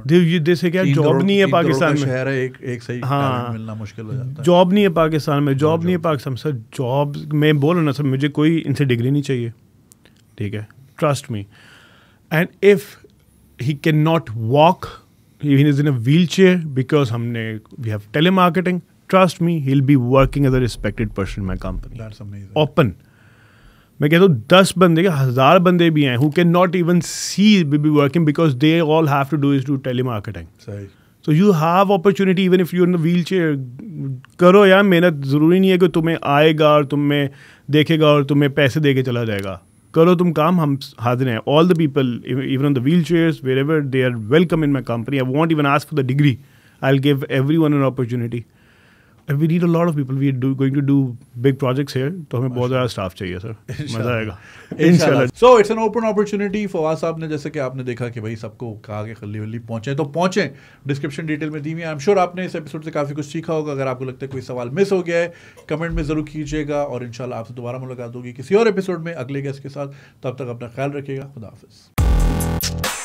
They say क्या जॉब नहीं है पाकिस्तान में शहर है एक एक सही हाँ मिलना मुश्किल हो जाता है जॉब नहीं है पाकिस्तान में जॉब नहीं है पाकिस्तान सर जॉब मैं बोल रहा ना सर मुझे कोई इनसे डिग्री नहीं चाहिए ठीक है trust me and if he can not walk even is in a wheelchair because हमने we have telemarketing trust me he will be working as a respected person my company open मैं कहता हूँ दस बंदे के हज़ार बंदे भी हैं who can not even see be be working because they all have to do is to telemarketing so you have opportunity even if you in wheelchair करो यार मेहनत ज़रूरी नहीं है कि तुम्हें आएगा और तुम्हें देखेगा और तुम्हें पैसे दे के चला जाएगा करो तुम काम हम हाजिर हैं all the people even on the wheelchairs wherever they are welcome in my company I want even ask for the degree I give everyone an opportunity and we need a lot of people we do going to do big projects here तो हमें बहुत अच्छा। ज़्यादा staff चाहिए sir मज़ा आएगा इंशाल्लाह so it's an open opportunity Fawad साहब ने जैसे कि आपने देखा कि भाई सबको कहा कि खल्ली वल्ली पहुंचे तो पहुंचे डिस्क्रिप्शन डिटेल में दी हुई आई एम श्योर आपने इस एपिसोड से काफ़ी कुछ सीखा होगा अगर आपको लगता है कोई सवाल मिस हो गया है कमेंट में ज़रूर कीजिएगा और इंशाल्लाह आपसे दोबारा मुलाकात होगी किसी और एपिसोड में अगले गेस्ट के साथ तब तक अपना ख्याल रखिएगा खुदा हाफिज़